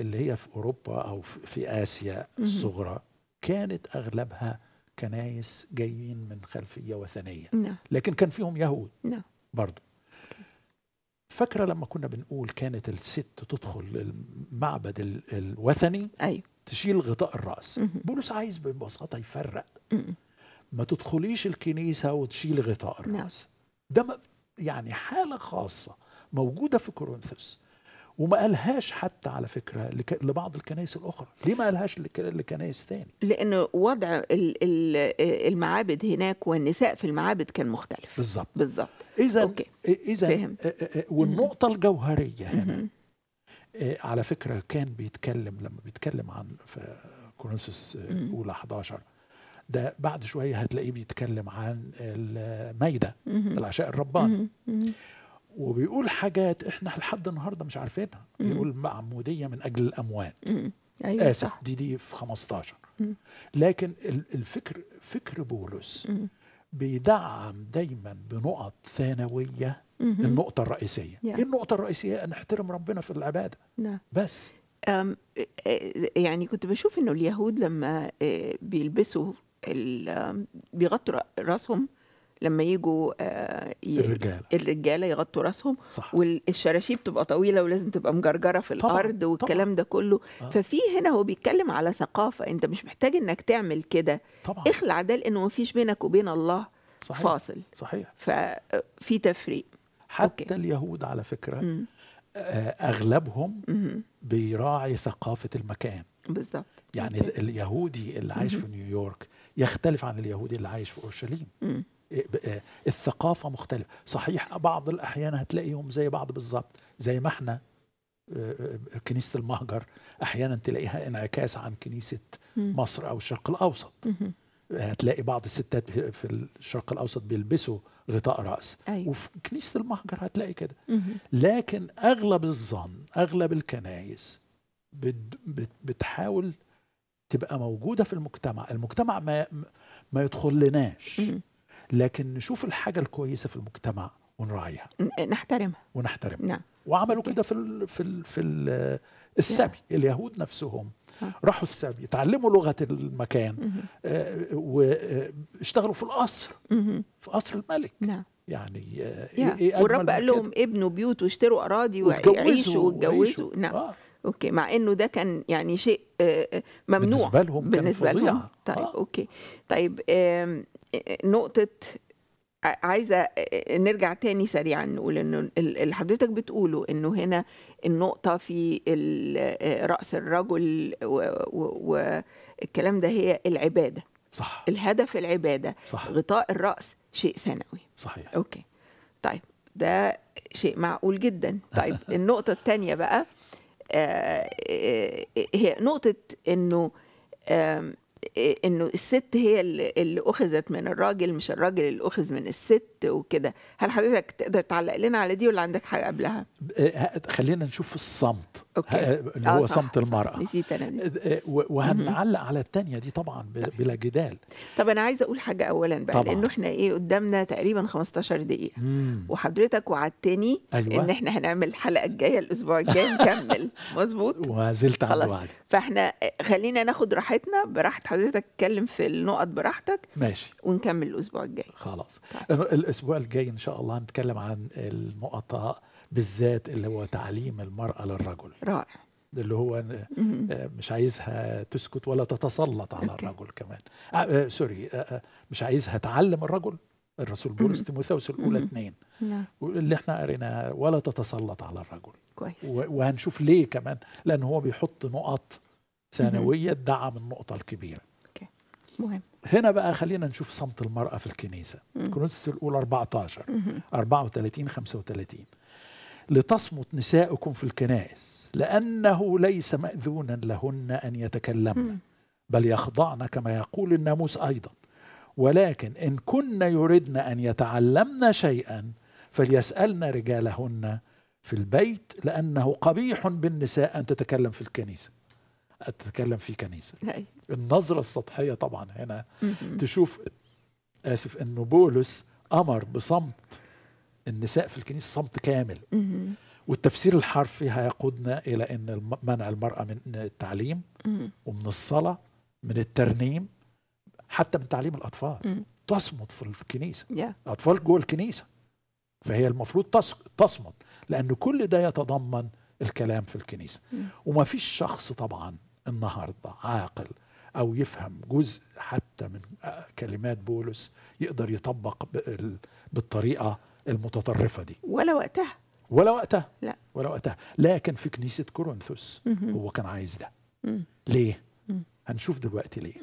اللي هي في اوروبا او في اسيا الصغرى كانت اغلبها كنايس جايين من خلفيه وثنيه نعم. لكن كان فيهم يهود نعم. برضه فاكره لما كنا بنقول كانت الست تدخل المعبد الوثني أيوة. تشيل غطاء الراس بولس عايز ببساطه يفرق ما تدخليش الكنيسه وتشيل غطاء الراس نعم. ده يعني حاله خاصه موجوده في كورنثوس وما قالهاش حتى على فكره لبعض الكنائس الاخرى ليه ما قالهاش لكنائس تاني لانه وضع المعابد هناك والنساء في المعابد كان مختلف بالظبط بالظبط اذا اذا والنقطه الجوهريه هنا على فكره كان بيتكلم لما بيتكلم عن في كورنثوس الاولى 11 ده بعد شويه هتلاقيه بيتكلم عن المايده العشاء الرباني وبيقول حاجات احنا لحد النهارده مش عارفينها بيقول معموديه من اجل الاموات أيوة اسف دي دي في 15 لكن الفكر فكر بولس بيدعم دايما بنقط ثانويه النقطه الرئيسيه ايه النقطه الرئيسيه ان نحترم ربنا في العباده نعم. بس يعني كنت بشوف انه اليهود لما بيلبسوا بيغطوا راسهم لما يجوا آه، ي... الرجاله الرجاله يغطوا راسهم صح والشراشيب تبقى طويله ولازم تبقى مجرجره في طبعًا الارض والكلام ده كله آه. ففي هنا هو بيتكلم على ثقافه انت مش محتاج انك تعمل كده طبعا اخلع ده لانه ما فيش بينك وبين الله صحيح. فاصل صحيح ففي آه، تفريق حتى أوكي. اليهود على فكره م. آه، اغلبهم م. بيراعي ثقافه المكان بالظبط يعني اليهودي اللي عايش م. في نيويورك يختلف عن اليهودي اللي عايش في اورشليم الثقافة مختلفة صحيح بعض الأحيان هتلاقيهم زي بعض بالظبط زي ما احنا آه، آه، كنيسة المهجر أحيانا تلاقيها انعكاس عن كنيسة مصر أو الشرق الأوسط هتلاقي بعض الستات في الشرق الأوسط بيلبسوا غطاء رأس أيوة. وفي كنيسة المهجر هتلاقي كده لكن أغلب الظن أغلب الكنايس بتحاول تبقى موجودة في المجتمع المجتمع ما, ما يدخل لناش لكن نشوف الحاجة الكويسة في المجتمع ونراعيها نحترمها ونحترمها نعم. وعملوا كده في الـ في الـ في الـ السبي نعم. اليهود نفسهم ها. راحوا السبي اتعلموا لغة المكان آه واشتغلوا آه، في القصر في قصر الملك نعم يعني آه إيه, إيه والرب قال لهم ابنوا بيوت واشتروا اراضي وعيشوا واتجوزوا نعم آه. اوكي مع انه ده كان يعني شيء آه، آه، ممنوع بالنسبه لهم بالنسبه كان فظيعة. لهم طيب آه. اوكي طيب نقطه عايزه نرجع تاني سريعا نقول انه اللي حضرتك بتقوله انه هنا النقطه في راس الرجل والكلام ده هي العباده صح الهدف العباده صح. غطاء الراس شيء ثانوي صحيح اوكي طيب ده شيء معقول جدا طيب النقطه الثانيه بقى هي نقطه انه انه الست هي اللي اخذت من الراجل مش الراجل اللي اخذ من الست وكده هل حضرتك تقدر تعلق لنا على دي ولا عندك حاجه قبلها خلينا نشوف الصمت أوكي. اللي آه، هو صمت صح المراه نسيت انا دي. آه، وهنعلق على الثانيه دي طبعا طيب. بلا جدال طب انا عايزه اقول حاجه اولا بقى طبعا. لانه احنا ايه قدامنا تقريبا 15 دقيقه مم. وحضرتك وعدتني أيوة. ان احنا هنعمل الحلقه الجايه الاسبوع الجاي نكمل مظبوط وما زلت على الوعد فاحنا خلينا ناخد راحتنا براحه حضرتك تتكلم في النقط براحتك ماشي ونكمل الاسبوع الجاي خلاص طيب. الاسبوع الجاي ان شاء الله هنتكلم عن النقطة بالذات اللي هو تعليم المراه للرجل رائع اللي هو آه، مش عايزها تسكت ولا تتسلط على الرجل كمان آه, آه، سوري آه،, آه مش عايزها تعلم الرجل الرسول بولس تيموثاوس الاولى اثنين نعم. اللي احنا قريناها ولا تتسلط على الرجل كويس وهنشوف ليه كمان لان هو بيحط نقط ثانوية دعم النقطة الكبيرة مهم هنا بقى خلينا نشوف صمت المرأة في الكنيسة كنوتس الأولى 14 34 35 لتصمت نساؤكم في الكنائس لأنه ليس مأذونا لهن أن يتكلمن بل يخضعن كما يقول الناموس أيضا ولكن إن كن يردن أن يتعلمن شيئا فليسألن رجالهن في البيت لأنه قبيح بالنساء أن تتكلم في الكنيسة اتكلم في كنيسه هي. النظره السطحيه طبعا هنا م-م. تشوف اسف انه بولس امر بصمت النساء في الكنيسه صمت كامل م-م. والتفسير الحرفي هيقودنا الى ان منع المراه من التعليم م-م. ومن الصلاه من الترنيم حتى من تعليم الاطفال تصمت في الكنيسه yeah. الاطفال جوه الكنيسه فهي المفروض تصمت لان كل ده يتضمن الكلام في الكنيسه وما فيش شخص طبعا النهارده عاقل او يفهم جزء حتى من كلمات بولس يقدر يطبق بالطريقه المتطرفه دي ولا وقتها ولا وقتها لا ولا وقتها لكن في كنيسه كورنثوس هو كان عايز ده ليه هنشوف دلوقتي ليه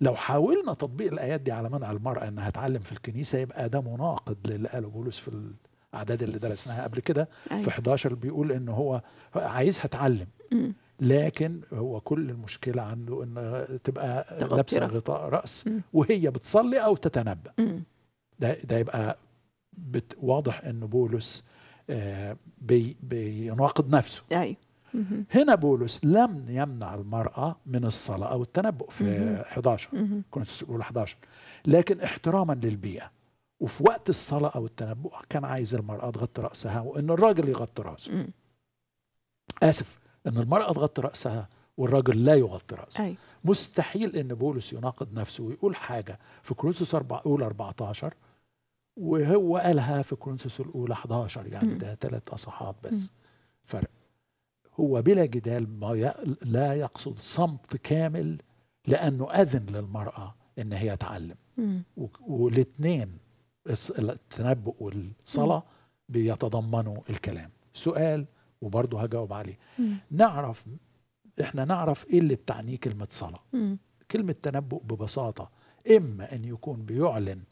لو حاولنا تطبيق الايات دي على منع المراه انها تعلم في الكنيسه يبقى ده مناقض للي قاله بولس في الاعداد اللي درسناها قبل كده أيوة. في 11 بيقول ان هو عايزها تعلم لكن هو كل المشكله عنده ان تبقى لابسه غطاء راس م. وهي بتصلي او تتنبا ده ده يبقى بت واضح أن بولس آه بي بيناقض نفسه ايوه هنا بولس لم يمنع المرأة من الصلاة أو التنبؤ في 11 كنت تقول 11 لكن احتراما للبيئة وفي وقت الصلاة أو التنبؤ كان عايز المرأة تغطي رأسها وإن الراجل يغطي رأسه آسف ان المراه تغطي راسها والراجل لا يغطي راسه أي. أيوة. مستحيل ان بولس يناقض نفسه ويقول حاجه في كورنثوس الاولى 14 وهو قالها في كورنثوس الاولى 11 يعني ده ثلاث اصحاحات بس فرق هو بلا جدال ما ي... لا يقصد صمت كامل لانه اذن للمراه ان هي تعلم و... والاثنين التنبؤ والصلاه بيتضمنوا الكلام سؤال وبرضه هجاوب عليه مم. نعرف احنا نعرف ايه اللي بتعنيه كلمه صلاه مم. كلمه تنبؤ ببساطه اما ان يكون بيعلن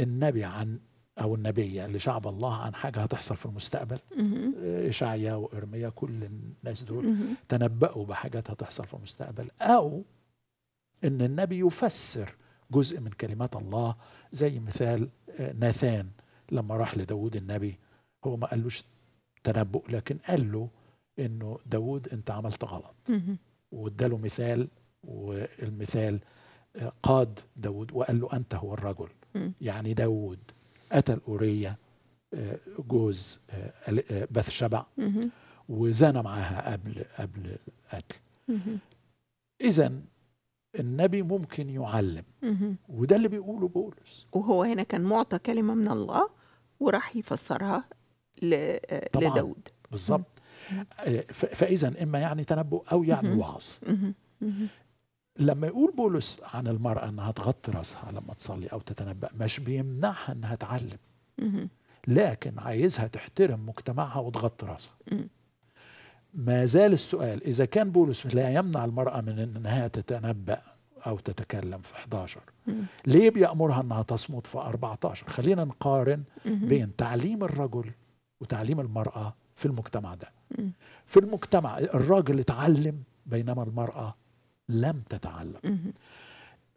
النبي عن او النبيه لشعب الله عن حاجه هتحصل في المستقبل آه، اشعيا وارميا كل الناس دول تنبؤوا بحاجات هتحصل في المستقبل او ان النبي يفسر جزء من كلمات الله زي مثال آه، ناثان لما راح لداود النبي هو ما قالوش تنبؤ لكن قال له انه داود انت عملت غلط واداله مثال والمثال آه، قاد داود وقال له انت هو الرجل يعني داود قتل اوريه آه، جوز آه، بث شبع وزنى معاها قبل قبل القتل اذا النبي ممكن يعلم وده اللي بيقوله بولس وهو هنا كان معطى كلمه من الله وراح يفسرها لداود بالظبط فاذا اما يعني تنبؤ او يعني وعظ لما يقول بولس عن المرأة أنها تغطي رأسها لما تصلي أو تتنبأ مش بيمنعها أنها تعلم لكن عايزها تحترم مجتمعها وتغطي رأسها ما زال السؤال إذا كان بولس لا يمنع المرأة من أنها تتنبأ أو تتكلم في 11 ليه بيأمرها أنها تصمت في 14 خلينا نقارن بين تعليم الرجل وتعليم المرأة في المجتمع ده في المجتمع الراجل اتعلم بينما المرأة لم تتعلم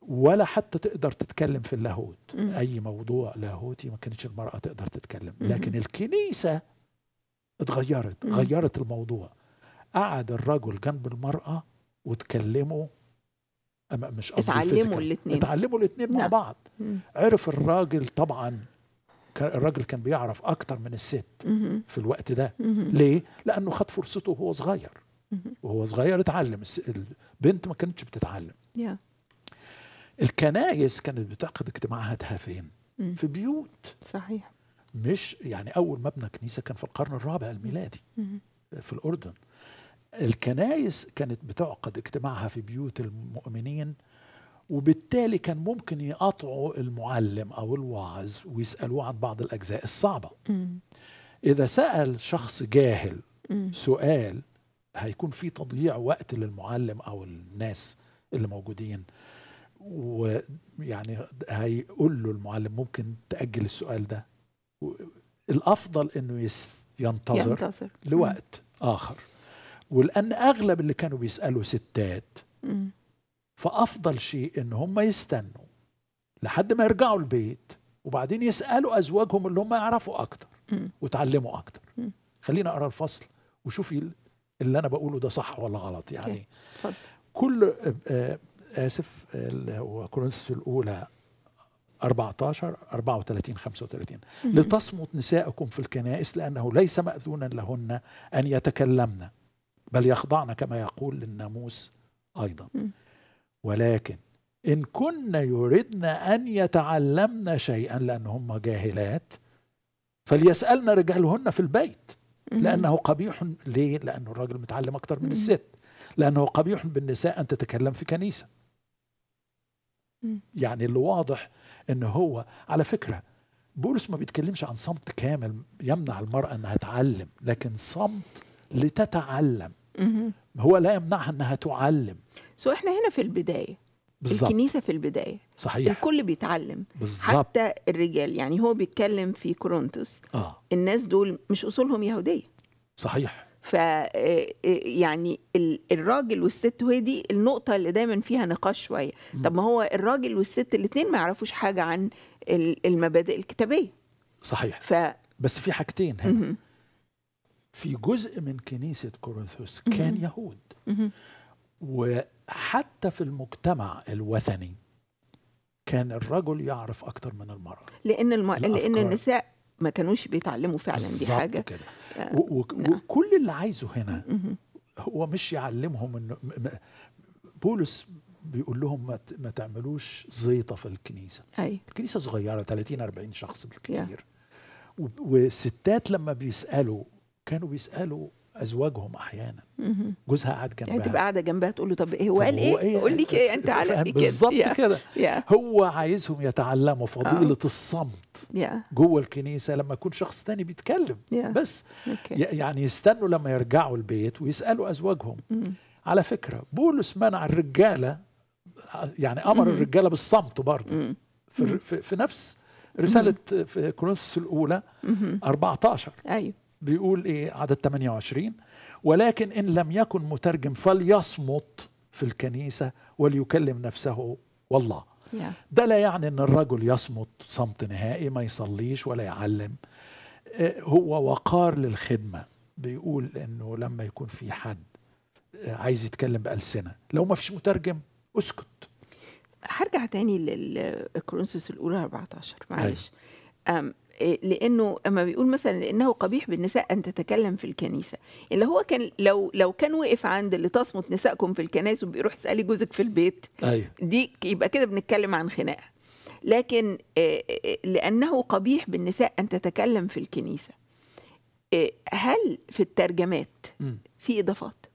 ولا حتى تقدر تتكلم في اللاهوت أي موضوع لاهوتي ما كانتش المرأة تقدر تتكلم لكن الكنيسة اتغيرت غيرت الموضوع قعد الرجل جنب المرأة وتكلموا مش اتعلموا الاثنين اتعلموا الاثنين مع نعم. بعض عرف الراجل طبعا الراجل كان بيعرف اكتر من الست في الوقت ده ليه لانه خد فرصته وهو صغير وهو صغير اتعلم البنت ما كانتش بتتعلم الكنايس كانت بتعقد اجتماعها فين في بيوت صحيح مش يعني اول مبنى كنيسه كان في القرن الرابع الميلادي في الاردن الكنايس كانت بتعقد اجتماعها في بيوت المؤمنين وبالتالي كان ممكن يقاطعوا المعلم او الواعظ ويسالوه عن بعض الاجزاء الصعبه مم. اذا سال شخص جاهل مم. سؤال هيكون في تضييع وقت للمعلم او الناس اللي موجودين ويعني هيقول له المعلم ممكن تاجل السؤال ده الافضل انه يس ينتظر, ينتظر لوقت مم. اخر ولان اغلب اللي كانوا بيسالوا ستات مم. فافضل شيء ان هم يستنوا لحد ما يرجعوا البيت وبعدين يسالوا ازواجهم اللي هم يعرفوا اكتر وتعلموا اكتر خلينا اقرا الفصل وشوفي اللي انا بقوله ده صح ولا غلط يعني كل آه، آه، اسف هو كورنثوس الاولى 14 34 35 لتصمت نسائكم في الكنائس لانه ليس ماذونا لهن ان يتكلمن بل يخضعن كما يقول للناموس ايضا ولكن إن كنا يردن أن يتعلمن شيئا لأن هم جاهلات فليسألن رجالهن في البيت لأنه قبيح ليه؟ لأنه الراجل متعلم أكتر من الست لأنه قبيح بالنساء أن تتكلم في كنيسة يعني اللي واضح أن هو على فكرة بولس ما بيتكلمش عن صمت كامل يمنع المرأة أنها تعلم لكن صمت لتتعلم هو لا يمنعها أنها تعلم سو احنا هنا في البدايه بالزبط. الكنيسه في البدايه صحيح الكل بيتعلم بالزبط. حتى الرجال يعني هو بيتكلم في كورنثوس آه. الناس دول مش اصولهم يهوديه صحيح ف آه، آه، يعني الراجل والست وهي دي النقطه اللي دايما فيها نقاش شويه طب ما هو الراجل والست الاثنين ما يعرفوش حاجه عن المبادئ الكتابيه صحيح ف... بس في حاجتين هنا في جزء من كنيسه كورنثوس كان يهود و حتى في المجتمع الوثني كان الرجل يعرف اكتر من المرأة لأن الم... لأن النساء ما كانوش بيتعلموا فعلا دي حاجة كده. آه، و... و... نعم. وكل اللي عايزه هنا هو مش يعلمهم انه بولس بيقول لهم ما, ما تعملوش زيطه في الكنيسه أي. الكنيسه صغيره 30 40 شخص بالكثير وستات لما بيسالوا كانوا بيسالوا ازواجهم احيانا جوزها قاعد يعني جنبها يعني تبقى قاعده جنبها تقول له طب إيه هو قال إيه؟, ايه, قول لي ايه انت على كده بالظبط كده هو عايزهم يتعلموا فضيله أوه. الصمت جوه الكنيسه لما يكون شخص تاني بيتكلم بس أوكي. يعني يستنوا لما يرجعوا البيت ويسالوا ازواجهم على فكره بولس منع الرجاله يعني امر الرجاله بالصمت برضه في, في نفس رساله في كورنثوس الاولى 14 ايوه بيقول ايه عدد 28 ولكن ان لم يكن مترجم فليصمت في الكنيسه وليكلم نفسه والله yeah. ده لا يعني ان الرجل يصمت صمت نهائي ما يصليش ولا يعلم آه، هو وقار للخدمه بيقول انه لما يكون في حد آه، عايز يتكلم بألسنة لو ما فيش مترجم اسكت هرجع تاني للكورنثوس الأولى 14 معلش أيوه. آه، لانه اما بيقول مثلا لانه قبيح بالنساء ان تتكلم في الكنيسه اللي هو كان لو لو كان وقف عند اللي تصمت نسائكم في الكنائس وبيروح اسالي جوزك في البيت أيوه. دي يبقى كده بنتكلم عن خناقه لكن آه، آه، لانه قبيح بالنساء ان تتكلم في الكنيسه هل في الترجمات في اضافات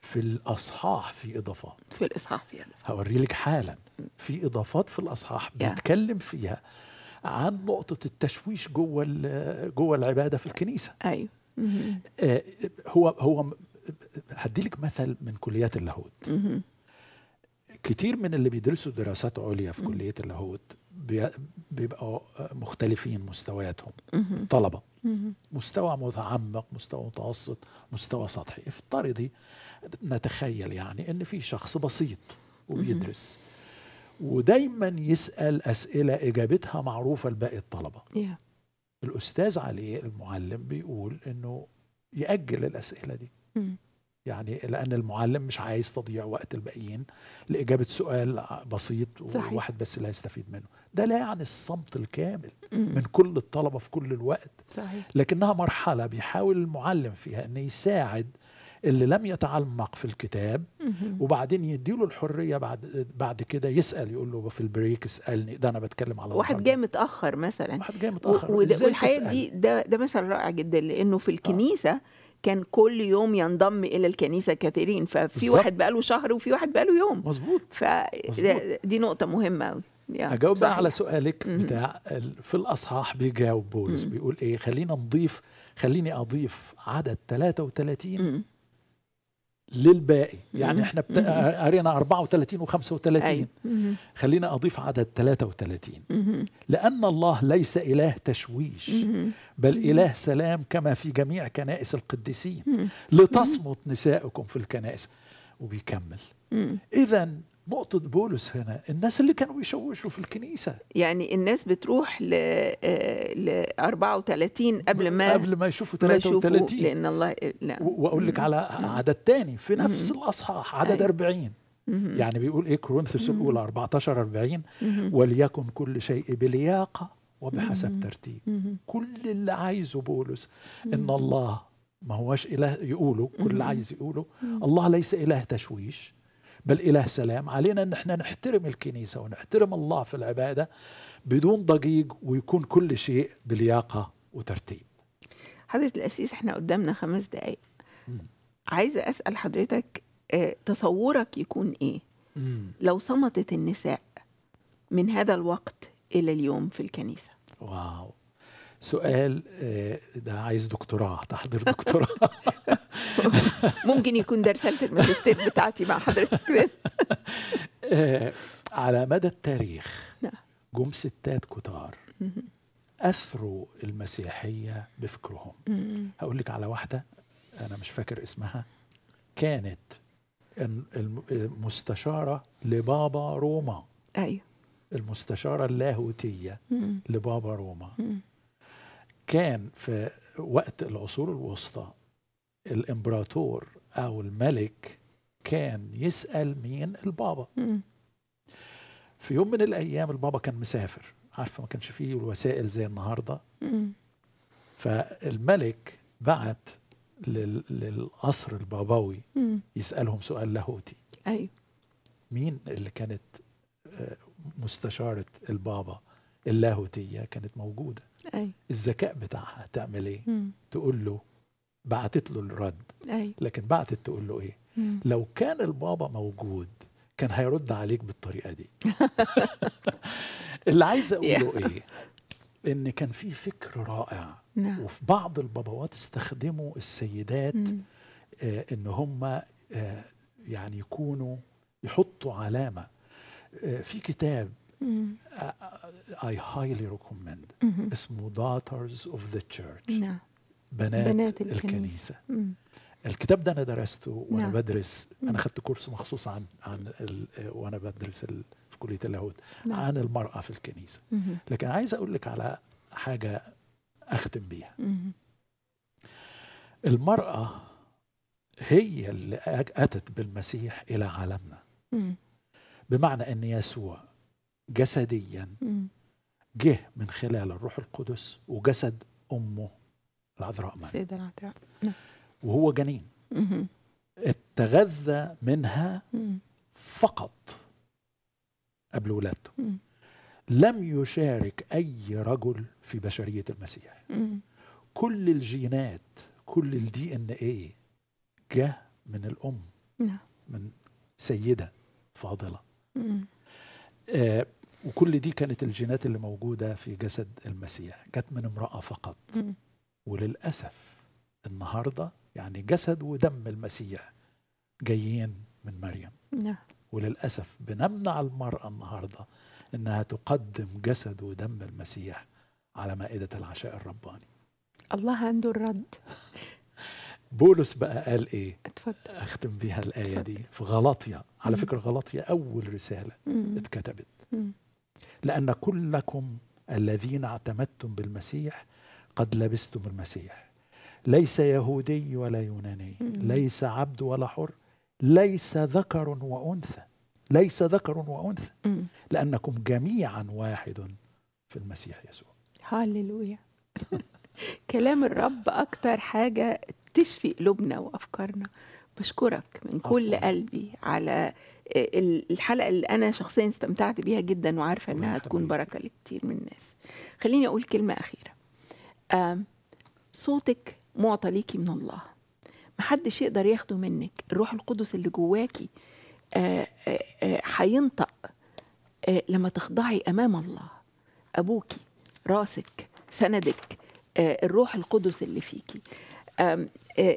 في الاصحاح في اضافات في الاصحاح في اضافات هوري لك حالا في اضافات في الاصحاح بيتكلم فيها عن نقطه التشويش جوه جوه العباده في الكنيسه ايوه آه، هو هو هديلك مثل من كليات اللاهوت كتير من اللي بيدرسوا دراسات عليا في كليه اللاهوت بيبقوا مختلفين مستوياتهم طلبه مستوى متعمق مستوى متوسط مستوى سطحي افترضي نتخيل يعني ان في شخص بسيط وبيدرس ودايما يسال اسئله اجابتها معروفه لباقي الطلبه yeah. الاستاذ عليه المعلم بيقول انه ياجل الاسئله دي mm. يعني لان المعلم مش عايز تضيع وقت الباقيين لاجابه سؤال بسيط صحيح. وواحد بس اللي هيستفيد منه ده لا يعني الصمت الكامل mm. من كل الطلبه في كل الوقت صحيح. لكنها مرحله بيحاول المعلم فيها ان يساعد اللي لم يتعمق في الكتاب وبعدين يديله الحريه بعد بعد كده يسال يقول له في البريك اسالني ده انا بتكلم على واحد جاي متاخر مثلا واحد جاي متاخر والحياه دي ده ده مثل رائع جدا لانه في آه. الكنيسه آه. كان كل يوم ينضم الى الكنيسه كثيرين ففي بالزبط. واحد بقاله شهر وفي واحد بقاله يوم مظبوط فدي نقطه مهمه قوي اجاوب بقى على سؤالك م -م. بتاع في الاصحاح بيجاوب بولس بيقول ايه خلينا نضيف خليني اضيف عدد 33 م للباقي يعني احنا بت... قرينا 34 و35 خلينا اضيف عدد 33 لان الله ليس اله تشويش بل اله سلام كما في جميع كنائس القديسين لتصمت نسائكم في الكنائس وبيكمل اذا نقطة بولس هنا الناس اللي كانوا يشوشوا في الكنيسة يعني الناس بتروح ل آه، ل 34 قبل ما قبل ما يشوفوا 33 لأن الله لا وأقول لك على عدد تاني في نفس الأصحاح عدد أي. أيوة. 40 يعني بيقول إيه كورنثوس الأولى 14 40 وليكن كل شيء بلياقة وبحسب ترتيب كل اللي عايزه بولس إن الله ما هوش إله يقوله كل اللي عايز يقوله الله ليس إله تشويش بل إله سلام علينا أن احنا نحترم الكنيسة ونحترم الله في العبادة بدون ضجيج ويكون كل شيء بلياقة وترتيب حضرة الأسيس احنا قدامنا خمس دقايق عايزة أسأل حضرتك آه، تصورك يكون إيه لو صمتت النساء من هذا الوقت إلى اليوم في الكنيسة واو سؤال آه، ده عايز دكتوراه تحضير دكتوراه ممكن يكون ده رساله الماجستير بتاعتي مع حضرتك آه، على مدى التاريخ نعم. جم ستات كتار اثروا المسيحيه بفكرهم هقول لك على واحده انا مش فاكر اسمها كانت المستشاره لبابا روما ايوه المستشاره اللاهوتيه لبابا روما كان في وقت العصور الوسطى الامبراطور او الملك كان يسال مين البابا في يوم من الايام البابا كان مسافر عارفه ما كانش فيه الوسائل زي النهارده فالملك بعت للقصر الباباوي يسالهم سؤال لاهوتي ايوه مين اللي كانت آه، مستشاره البابا اللاهوتيه كانت موجوده أي. أيوه. الذكاء بتاعها تعمل ايه تقول له بعتت له الرد أي. لكن بعتت تقول له ايه مم. لو كان البابا موجود كان هيرد عليك بالطريقه دي اللي عايز اقوله ايه ان كان في فكر رائع نعم. وفي بعض الباباوات استخدموا السيدات آه ان هم آه يعني يكونوا يحطوا علامه آه في كتاب اي هايلي ريكومند اسمه Daughters اوف ذا تشيرش نعم. بنات, بنات الكنيسة, الكنيسة. الكتاب ده انا درسته وانا نعم. بدرس انا خدت كورس مخصوص عن عن ال... وانا بدرس ال... في كليه اللاهوت نعم. عن المراه في الكنيسه مم. لكن عايز اقول لك على حاجه اختم بيها مم. المراه هي اللي اتت بالمسيح الى عالمنا مم. بمعنى ان يسوع جسديا جه من خلال الروح القدس وجسد امه العذراء مريم سيدة العذراء نعم. وهو جنين اتغذى منها فقط قبل ولادته لم يشارك أي رجل في بشرية المسيح كل الجينات كل الدي ان ايه جه من الأم نعم. من سيدة فاضلة آه وكل دي كانت الجينات اللي موجودة في جسد المسيح جت من امرأة فقط وللأسف النهاردة يعني جسد ودم المسيح جايين من مريم نعم. وللأسف بنمنع المرأة النهاردة إنها تقدم جسد ودم المسيح على مائدة العشاء الرباني الله عنده الرد بولس بقى قال ايه اتفضل اختم بيها الايه أتفضل. دي في غلطيا على فكره غلطيا اول رساله مم. اتكتبت مم. لان كلكم الذين اعتمدتم بالمسيح قد لبستم المسيح ليس يهودي ولا يوناني ليس عبد ولا حر ليس ذكر وانثى ليس ذكر وانثى لانكم جميعا واحد في المسيح يسوع هللويا كلام الرب اكتر حاجه تشفي قلوبنا وافكارنا بشكرك من كل أفضل. قلبي على الحلقه اللي انا شخصيا استمتعت بيها جدا وعارفه انها هتكون بركه لكتير من الناس خليني اقول كلمه اخيره صوتك معطى ليكي من الله محدش يقدر ياخده منك الروح القدس اللي جواكي آه، آه، آه، هينطق لما تخضعي امام الله ابوكي راسك سندك الروح القدس اللي فيكي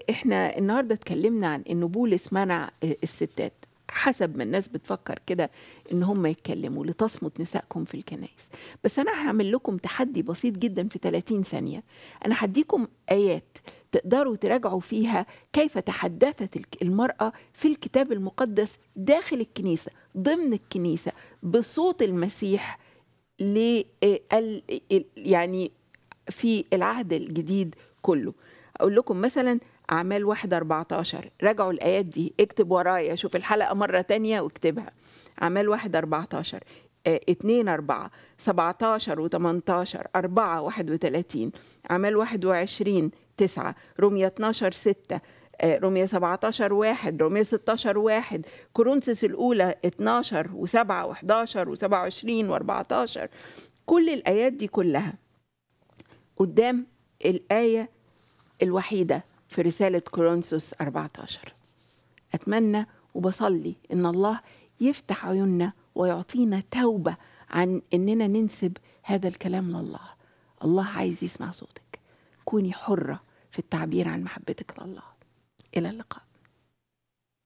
احنا النهارده اتكلمنا عن انه بولس منع الستات حسب ما الناس بتفكر كده ان هم يتكلموا لتصمت نسائكم في الكنائس بس انا هعمل لكم تحدي بسيط جدا في 30 ثانيه انا هديكم ايات تقدروا تراجعوا فيها كيف تحدثت المرأة في الكتاب المقدس داخل الكنيسة ضمن الكنيسة بصوت المسيح ل آه، يعني في العهد الجديد كله أقول لكم مثلا أعمال واحدة 14 راجعوا الآيات دي اكتب ورايا شوف الحلقة مرة تانية واكتبها أعمال واحدة آه، 14 اتنين أربعة سبعتاشر وتمنتاشر أربعة واحد وتلاتين أعمال واحد وعشرين تسعة رمية اتناشر ستة آه، رمية 17 واحد رمية 16 واحد كورنثس الأولى 12 و7 و11 و27 و14 كل الآيات دي كلها قدام الآية الوحيدة في رسالة كورنثوس 14 أتمنى وبصلي إن الله يفتح عيوننا ويعطينا توبة عن إننا ننسب هذا الكلام لله الله عايز يسمع صوتك كوني حرة في التعبير عن محبتك لله إلى اللقاء